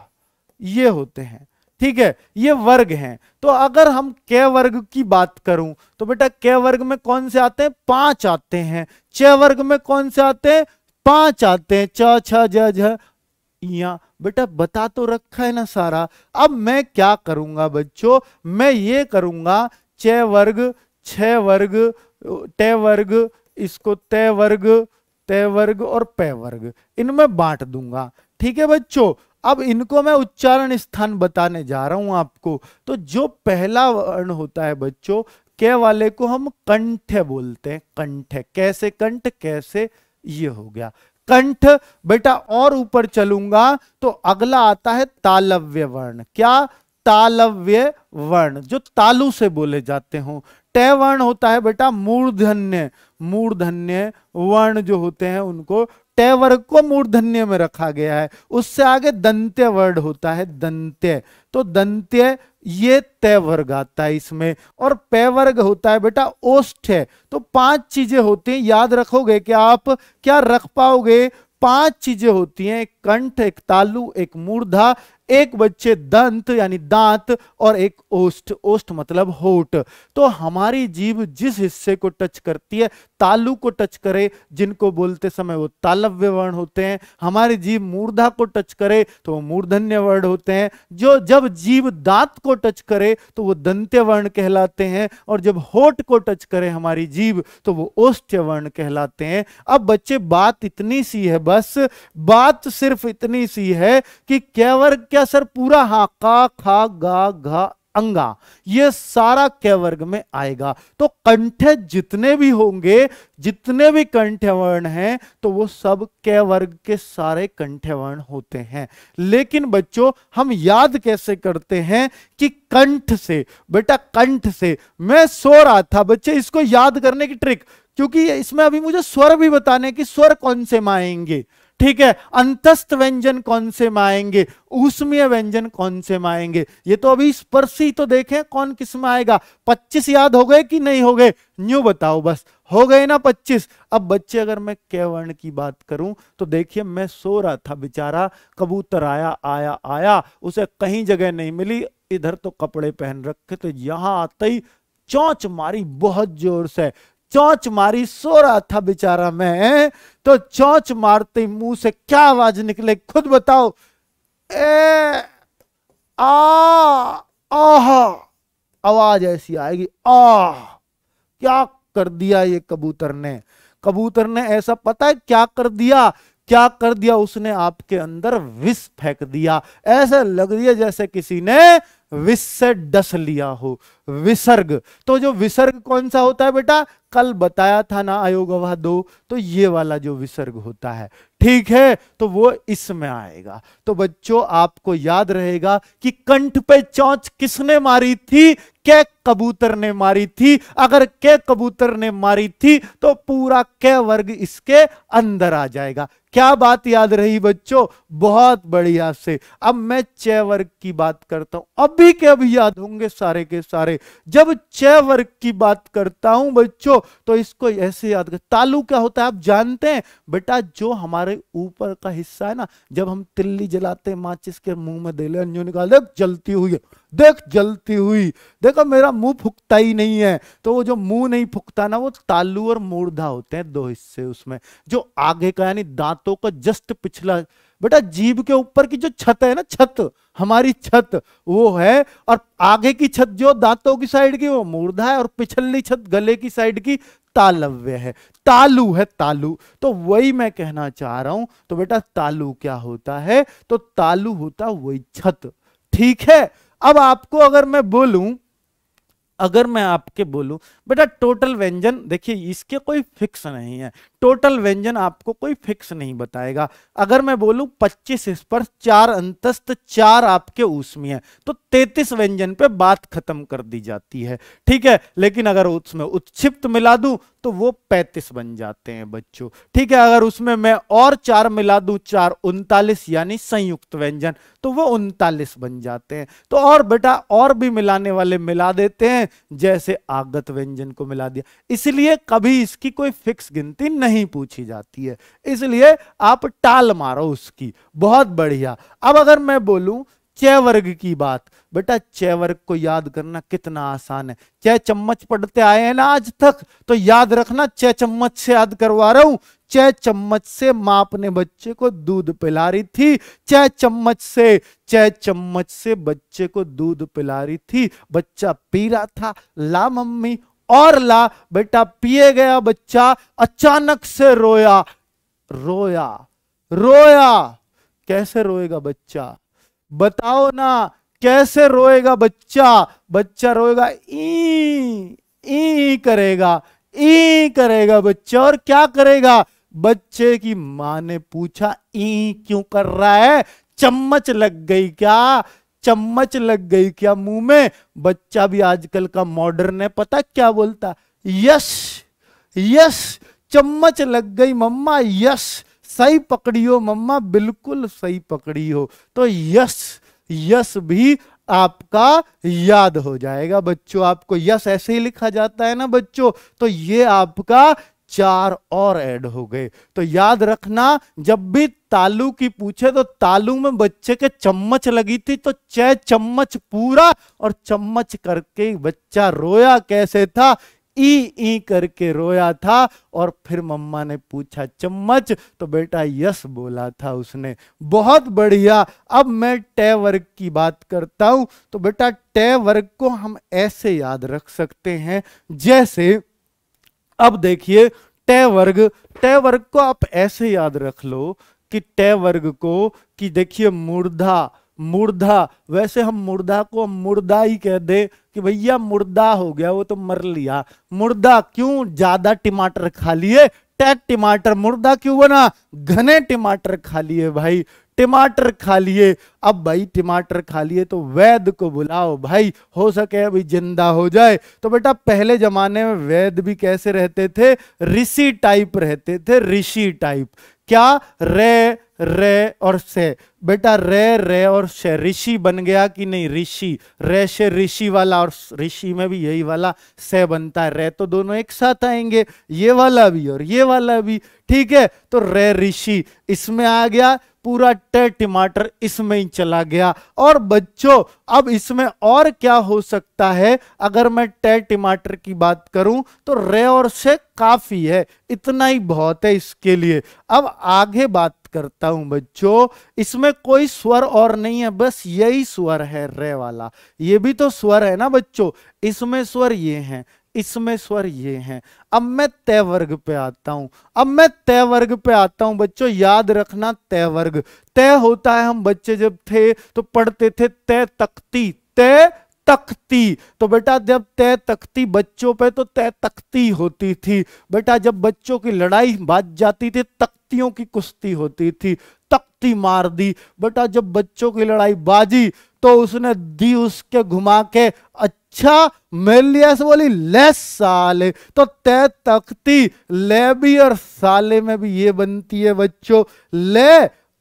ये होते हैं ठीक है ये वर्ग हैं तो अगर हम कै वर्ग की बात करूं तो बेटा कै वर्ग में कौन से आते हैं पांच आते हैं च वर्ग में कौन से आते हैं पांच आते हैं च छ ज झ बेटा बता तो रखा है ना सारा अब मैं क्या करूंगा बच्चों मैं ये करूंगा च वर्ग छ वर्ग ट वर्ग इसको तय वर्ग तय वर्ग और प वर्ग इनमें बांट दूंगा ठीक है बच्चों अब इनको मैं उच्चारण स्थान बताने जा रहा हूं आपको तो जो पहला वर्ण होता है बच्चों क वाले को हम कंठ बोलते हैं कंठ कैसे कंठ कैसे ये हो गया कंठ बेटा और ऊपर चलूंगा तो अगला आता है तालव्य वर्ण क्या तालव्य वर्ण जो तालु से बोले जाते हो टय वर्ण होता है बेटा मूर्धन्य मूर्धन्य वर्ण जो होते हैं उनको टे वर्ग को मूर्धन्य में रखा गया है उससे आगे दंत्य वर्ड होता है दंत्य तो दंत्य ये तय वर्ग आता है इसमें और पै वर्ग होता है बेटा ओष्ठ है तो पांच चीजें होती हैं याद रखोगे कि आप क्या रख पाओगे पांच चीजें होती हैं एक कंठ एक तालु एक मूर्धा एक बच्चे दंत यानी दांत और एक ओष्ठ ओष्ठ मतलब होट तो हमारी जीव जिस हिस्से को टच करती है तालु को टच करे जिनको बोलते समय वो तालव्य वर्ण होते हैं हमारी जीव मूर्धा को टच करे तो वो मूर्धन्य वर्ण होते हैं जो जब जीव दांत को टच करे तो वो दंत्य वर्ण कहलाते हैं और जब होठ को टच करे हमारी जीव तो वो ओष्ठ्य वर्ण कहलाते हैं अब बच्चे बात इतनी सी है बस बात सिर्फ इतनी सी है कि क्या वर्ग क्या सर पूरा हा का खा गा घा अंगा ये सारा क्या वर्ग में आएगा तो कंठ जितने भी होंगे जितने भी कंठ वर्ण हैं तो वो सब क्या वर्ग के सारे कंठ वर्ण होते हैं लेकिन बच्चों हम याद कैसे करते हैं कि कंठ से बेटा कंठ से मैं सो रहा था बच्चे इसको याद करने की ट्रिक क्योंकि इसमें अभी मुझे स्वर भी बताने कि स्वर कौन से माएंगे ठीक है अंतस्थ व्यंजन कौन से माएंगे आएंगे व्यंजन कौन से माएंगे ये तो अभी स्पर्शी तो देखें कौन किस में आएगा 25 याद हो गए कि नहीं हो गए न्यू बताओ बस हो गए ना 25 अब बच्चे अगर मैं वर्ण की बात करूं तो देखिए मैं सो रहा था बेचारा कबूतर आया आया आया उसे कहीं जगह नहीं मिली इधर तो कपड़े पहन रखे तो यहां आते ही चौंच मारी बहुत जोर से चौच मारी सो रहा था बेचारा मैं तो चौच मारते मुंह से क्या आवाज निकले खुद बताओ ए आ आह आवाज ऐसी आएगी आह क्या कर दिया ये कबूतर ने कबूतर ने ऐसा पता है क्या कर दिया क्या कर दिया उसने आपके अंदर विष फेंक दिया ऐसा लग रही है जैसे किसी ने विस से डस लिया हो विसर्ग तो जो विसर्ग कौन सा होता है बेटा कल बताया था ना आयोग दो तो ये वाला जो विसर्ग होता है ठीक है तो वो इसमें आएगा तो बच्चों आपको याद रहेगा कि कंठ पे चौंच किसने मारी थी क्या कबूतर ने मारी थी अगर कै कबूतर ने मारी थी तो पूरा कै वर्ग इसके अंदर आ जाएगा क्या बात याद रही बच्चों बहुत बढ़िया से अब मैं चय वर्ग की बात करता हूं अभी के अभी याद होंगे सारे के सारे जब चय वर्ग की बात करता हूं बच्चों तो इसको ऐसे याद कर तालु क्या होता है आप जानते हैं बेटा जो हमारे ऊपर का हिस्सा है ना जब हम तिल्ली जलाते हैं माचिस के मुंह में दे ले अंजू निकाल देख जलती हुई देख जलती हुई देखो मेरा मुंह फुकता ही नहीं है तो वो जो मुंह नहीं फुकता ना वो तालू और मूर्धा होते हैं दो हिस्से उसमें जो आगे का यानी दांत दांतों का जस्ट पिछला बेटा जीभ के ऊपर की जो छत है ना छत हमारी छत वो है और आगे की छत जो दांतों की साइड की वो मूर्धा है और पिछली छत गले की साइड की तालव्य है तालु है तालु तो वही मैं कहना चाह रहा हूं तो बेटा तालु क्या होता है तो तालु होता वही छत ठीक है अब आपको अगर मैं बोलूं अगर मैं आपके बोलूं बेटा टोटल व्यंजन देखिए इसके कोई फिक्स नहीं है टोटल व्यंजन आपको कोई फिक्स नहीं बताएगा अगर मैं बोलूं 25 स्पर्श चार अंतस्त चार आपके उसमें है तो 33 व्यंजन पे बात खत्म कर दी जाती है ठीक है लेकिन अगर उसमें उत्सिप्त मिला दूं तो वो 35 बन जाते हैं बच्चों ठीक है अगर उसमें मैं और चार मिला दूं चार उनतालीस यानी संयुक्त व्यंजन तो वो उनतालीस बन जाते हैं तो और बेटा और भी मिलाने वाले मिला देते हैं जैसे आगत व्यंजन को मिला दिया इसलिए कभी इसकी कोई फिक्स गिनती नहीं नहीं पूछी जाती है इसलिए आप टाल मारो उसकी बहुत बढ़िया अब अगर मैं बोलूं चय वर्ग की बात बेटा चय वर्ग को याद करना कितना आसान है चय चम्मच पढ़ते आए हैं ना आज तक तो याद रखना चय चम्मच से याद करवा रहा हूं चय चम्मच से माँ अपने बच्चे को दूध पिला रही थी चय चम्मच से चय चम्मच से बच्चे को दूध पिला रही थी बच्चा पी रहा था ला मम्मी और ला बेटा पिए गया बच्चा अचानक से रोया रोया रोया कैसे रोएगा बच्चा बताओ ना कैसे रोएगा बच्चा बच्चा रोएगा ई ई करेगा ई करेगा बच्चा और क्या करेगा बच्चे की मां ने पूछा ई क्यों कर रहा है चम्मच लग गई क्या चम्मच लग गई क्या मुंह में बच्चा भी आजकल का मॉडर्न है पता क्या बोलता यस यस चम्मच लग गई मम्मा यस सही पकड़ी हो मम्मा बिल्कुल सही पकड़ी हो तो यस यस भी आपका याद हो जाएगा बच्चों आपको यस ऐसे ही लिखा जाता है ना बच्चों तो ये आपका चार और ऐड हो गए तो याद रखना जब भी तालू की पूछे तो तालू में बच्चे के चम्मच लगी थी तो छह चम्मच पूरा और चम्मच करके बच्चा रोया कैसे था ई ई करके रोया था और फिर मम्मा ने पूछा चम्मच तो बेटा यस बोला था उसने बहुत बढ़िया अब मैं टे वर्ग की बात करता हूं तो बेटा टे वर्ग को हम ऐसे याद रख सकते हैं जैसे अब देखिए ट वर्ग ट वर्ग को आप ऐसे याद रख लो कि ट वर्ग को कि देखिए मुर्दा मुर्दा वैसे हम मुर्दा को मुर्दा ही कह दे कि भैया मुर्दा हो गया वो तो मर लिया मुर्दा क्यों ज्यादा टमाटर खा लिए टैग टमाटर मुर्दा क्यों बना घने टमाटर खा लिए भाई टमाटर खा लिए अब भाई टमाटर खा लिए तो वैद को बुलाओ भाई हो सके अभी जिंदा हो जाए तो बेटा पहले जमाने में वैद भी कैसे रहते थे ऋषि टाइप रहते थे ऋषि टाइप क्या रे रे और से बेटा रे रे और से ऋषि बन गया कि नहीं ऋषि रे से ऋषि वाला और ऋषि में भी यही वाला से बनता है रे तो दोनों एक साथ आएंगे ये वाला भी और ये वाला भी ठीक है तो रे ऋषि इसमें आ गया पूरा टे टमाटर इसमें ही चला गया और बच्चों अब इसमें और क्या हो सकता है अगर मैं टे टमाटर की बात करूं तो रे और से काफी है इतना ही बहुत है इसके लिए अब आगे बात करता हूं बच्चों इसमें कोई स्वर और नहीं है बस यही स्वर है रे वाला ये भी तो स्वर है ना बच्चों इसमें स्वर ये हैं इसमें स्वर ये हैं अब मैं तय वर्ग पे आता हूं अब मैं तय वर्ग पे आता हूं बच्चों याद रखना तय वर्ग तय होता है हम बच्चे जब थे तो पढ़ते थे तय तख्ती तय तख्ती तो बेटा जब तय तख्ती बच्चों पे तो तय तख्ती होती थी बेटा जब बच्चों की लड़ाई बाज जाती थी तख्तियों की कुश्ती होती थी तख्ती मार दी बेटा जब बच्चों की लड़ाई बाजी तो उसने दी उसके घुमा के अच्छा मेलियस से बोली ले साले तो तय तख्ती ले भी और साले में भी ये बनती है बच्चों ले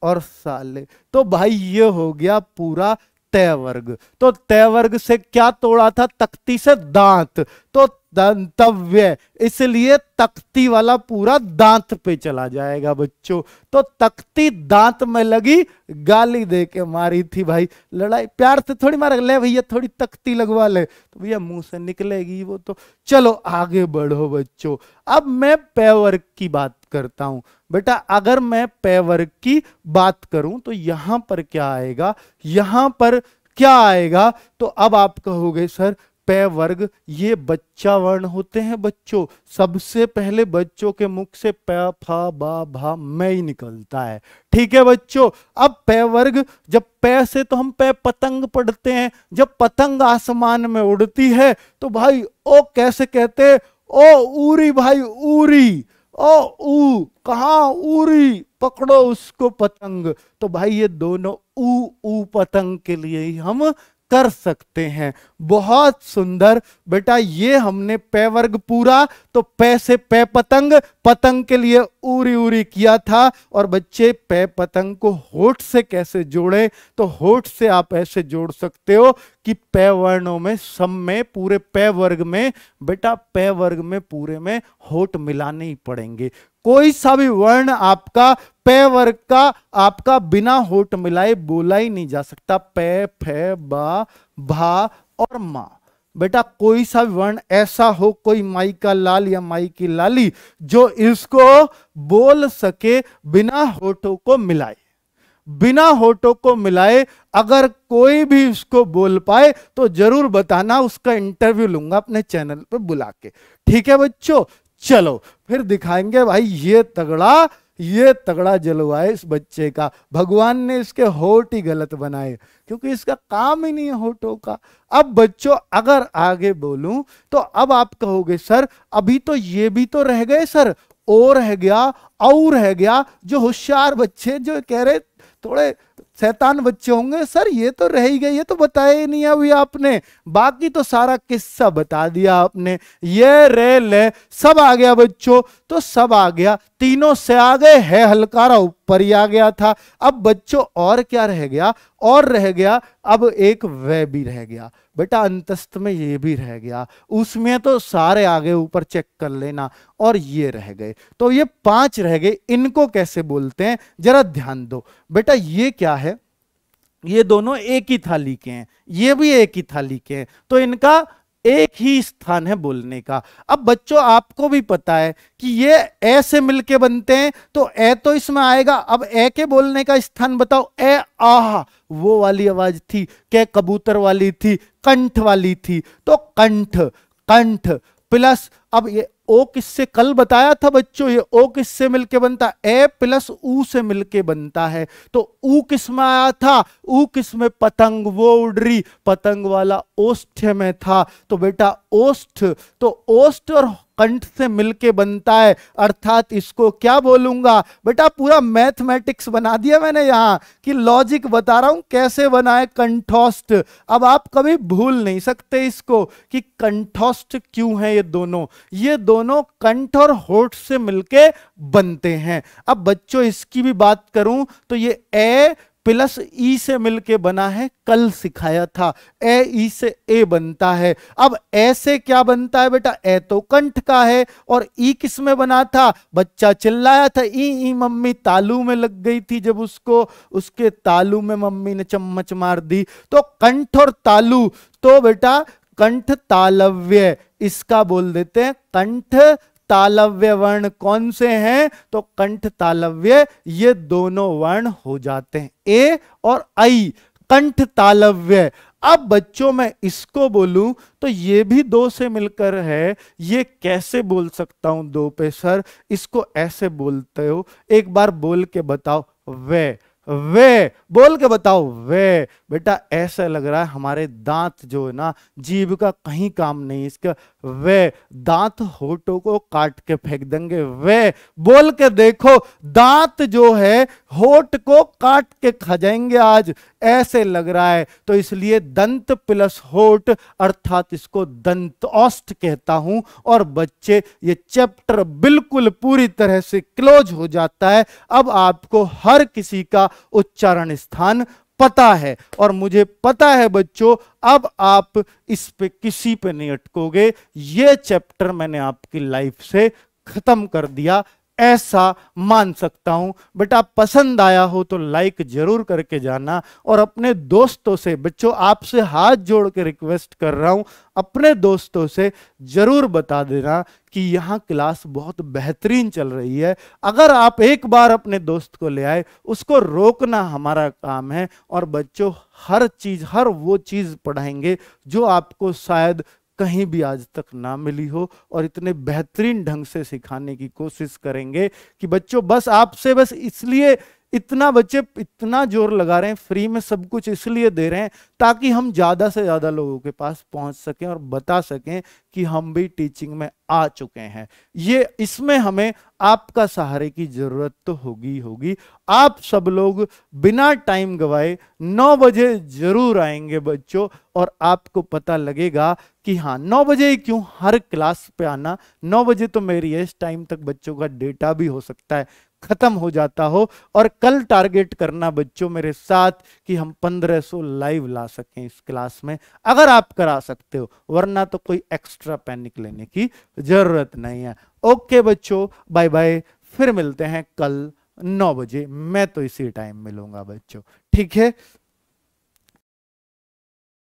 और साले तो भाई ये हो गया पूरा तय वर्ग तो तय वर्ग से क्या तोड़ा था तख्ती से दांत तो दंतव्य इसलिए तख्ती वाला पूरा दांत पे चला जाएगा बच्चों तो तख्ती दांत में लगी गाली दे के मारी थी भाई लड़ाई प्यार से थोड़ी मार ले भैया थोड़ी तख्ती लगवा ले तो भैया मुंह से निकलेगी वो तो चलो आगे बढ़ो बच्चों अब मैं पैवर की बात करता हूं बेटा अगर मैं पैवर की बात करूं तो यहां पर क्या आएगा यहां पर क्या आएगा तो अब आप कहोगे सर पे वर्ग ये बच्चा वर्ण होते हैं बच्चों सबसे पहले बच्चों के मुख से प फा बा भा मैं ही निकलता है ठीक है बच्चों अब पेय वर्ग जब पेय से तो हम पे पतंग पढ़ते हैं जब पतंग आसमान में उड़ती है तो भाई ओ कैसे कहते ओ उरी भाई उरी ओ ऊ कहा उरी पकड़ो उसको पतंग तो भाई ये दोनों ऊ ऊ पतंग के लिए ही हम कर सकते हैं बहुत सुंदर बेटा ये हमने पै वर्ग पूरा तो पै से पै पतंग पतंग के लिए उरी उरी किया था और बच्चे पै पतंग को होठ से कैसे जोड़े तो होठ से आप ऐसे जोड़ सकते हो कि पै वर्णों में सम में पूरे पै वर्ग में बेटा पै वर्ग में पूरे में होठ मिलाने ही पड़ेंगे कोई सा भी वर्ण आपका पै वर्ग का आपका बिना होठ मिलाए बोला ही नहीं जा सकता पै फै बा भा और माँ बेटा कोई सा वर्ण ऐसा हो कोई माई का लाल या माई की लाली जो इसको बोल सके बिना होठों को मिलाए बिना होठों को मिलाए अगर कोई भी इसको बोल पाए तो जरूर बताना उसका इंटरव्यू लूंगा अपने चैनल पर बुला के ठीक है बच्चों चलो फिर दिखाएंगे भाई ये तगड़ा ये तगड़ा जलवा है इस बच्चे का भगवान ने इसके होठ ही गलत बनाए क्योंकि इसका काम ही नहीं है होठों का अब बच्चों अगर आगे बोलूं तो अब आप कहोगे सर अभी तो ये भी तो रह गए सर और रह गया और रह गया जो होशियार बच्चे जो कह रहे थोड़े शैतान बच्चे होंगे सर ये तो रह ही गए ये तो बताया ही नहीं अभी आपने बाकी तो सारा किस्सा बता दिया आपने ये रे ले सब आ गया बच्चों तो सब आ गया तीनों से आ गए है हलकारा ऊपर ही आ गया था अब बच्चों और क्या रह गया और रह गया अब एक वह भी रह गया बेटा अंतस्त में ये भी रह गया उसमें तो सारे आगे ऊपर चेक कर लेना और ये रह गए तो ये पांच रह गए इनको कैसे बोलते हैं जरा ध्यान दो बेटा ये क्या है ये दोनों एक ही थाली के हैं ये भी एक ही थाली के हैं तो इनका एक ही स्थान है बोलने का अब बच्चों आपको भी पता है कि ये ए से मिलके बनते हैं तो ए तो इसमें आएगा अब ए के बोलने का स्थान बताओ ए आह वो वाली आवाज थी के कबूतर वाली थी कंठ वाली थी तो कंठ कंठ प्लस अब ये ओ किससे कल बताया था बच्चों ये ओ किससे मिलके बनता ए प्लस ऊ से मिलके बनता है तो ऊ किस में आया था ऊ किस में पतंग वो उड़ रही पतंग वाला ओष्ठ्य में था तो बेटा ओष्ठ तो ओष्ठ और कंठ से मिलके बनता है अर्थात इसको क्या बोलूंगा बेटा पूरा मैथमेटिक्स बना दिया मैंने यहां कि लॉजिक बता रहा हूं कैसे बनाए कंठोस्ट अब आप कभी भूल नहीं सकते इसको कि कंठोस्ट क्यों है ये दोनों ये दोनों कंठ और होठ से मिलके बनते हैं अब बच्चों इसकी भी बात करूं तो ये ए प्लस ई से मिलके बना है कल सिखाया था ए ई से ए बनता है अब ए से क्या बनता है बेटा ए तो कंठ का है और ई किस में बना था बच्चा चिल्लाया था ई ई मम्मी तालू में लग गई थी जब उसको उसके तालू में मम्मी ने चम्मच मार दी तो कंठ और तालू तो बेटा कंठ तालव्य इसका बोल देते हैं कंठ तालव्य वर्ण कौन से हैं तो कंठ तालव्य ये दोनों वर्ण हो जाते हैं ए और आई कंठ तालव्य अब बच्चों मैं इसको बोलूं तो ये भी दो से मिलकर है ये कैसे बोल सकता हूं दो पे सर इसको ऐसे बोलते हो एक बार बोल के बताओ वे वे बोल के बताओ वे बेटा ऐसा लग रहा है हमारे दांत जो है ना जीभ का कहीं काम नहीं इसका वे दांत होठों को काट के फेंक देंगे वे बोल के देखो दांत जो है होठ को काट के खा जाएंगे आज ऐसे लग रहा है तो इसलिए दंत प्लस होठ अर्थात इसको दंत औष्ट कहता हूं और बच्चे ये चैप्टर बिल्कुल पूरी तरह से क्लोज हो जाता है अब आपको हर किसी का उच्चारण स्थान पता है और मुझे पता है बच्चों अब आप इस पे किसी पे नहीं अटकोगे ये चैप्टर मैंने आपकी लाइफ से खत्म कर दिया ऐसा मान सकता हूं बेटा पसंद आया हो तो लाइक जरूर करके जाना और अपने दोस्तों से बच्चों आपसे हाथ जोड़ के रिक्वेस्ट कर रहा हूं अपने दोस्तों से जरूर बता देना कि यहाँ क्लास बहुत बेहतरीन चल रही है अगर आप एक बार अपने दोस्त को ले आए उसको रोकना हमारा काम है और बच्चों हर चीज़ हर वो चीज़ पढ़ाएंगे जो आपको शायद कहीं भी आज तक ना मिली हो और इतने बेहतरीन ढंग से सिखाने की कोशिश करेंगे कि बच्चों बस आपसे बस इसलिए इतना बच्चे इतना जोर लगा रहे हैं फ्री में सब कुछ इसलिए दे रहे हैं ताकि हम ज़्यादा से ज़्यादा लोगों के पास पहुंच सकें और बता सकें कि हम भी टीचिंग में आ चुके हैं ये इसमें हमें आपका सहारे की ज़रूरत तो होगी होगी आप सब लोग बिना टाइम गवाए नौ बजे ज़रूर आएंगे बच्चों और आपको पता लगेगा कि हाँ नौ बजे ही क्यों हर क्लास पे आना नौ बजे तो मेरी है इस टाइम तक बच्चों का डेटा भी हो सकता है खत्म हो जाता हो और कल टारगेट करना बच्चों मेरे साथ कि हम 1500 लाइव ला सकें इस क्लास में अगर आप करा सकते हो वरना तो कोई एक्स्ट्रा पैनिक लेने की जरूरत नहीं है ओके बच्चों बाय बाय फिर मिलते हैं कल नौ बजे मैं तो इसी टाइम मिलूंगा बच्चों ठीक है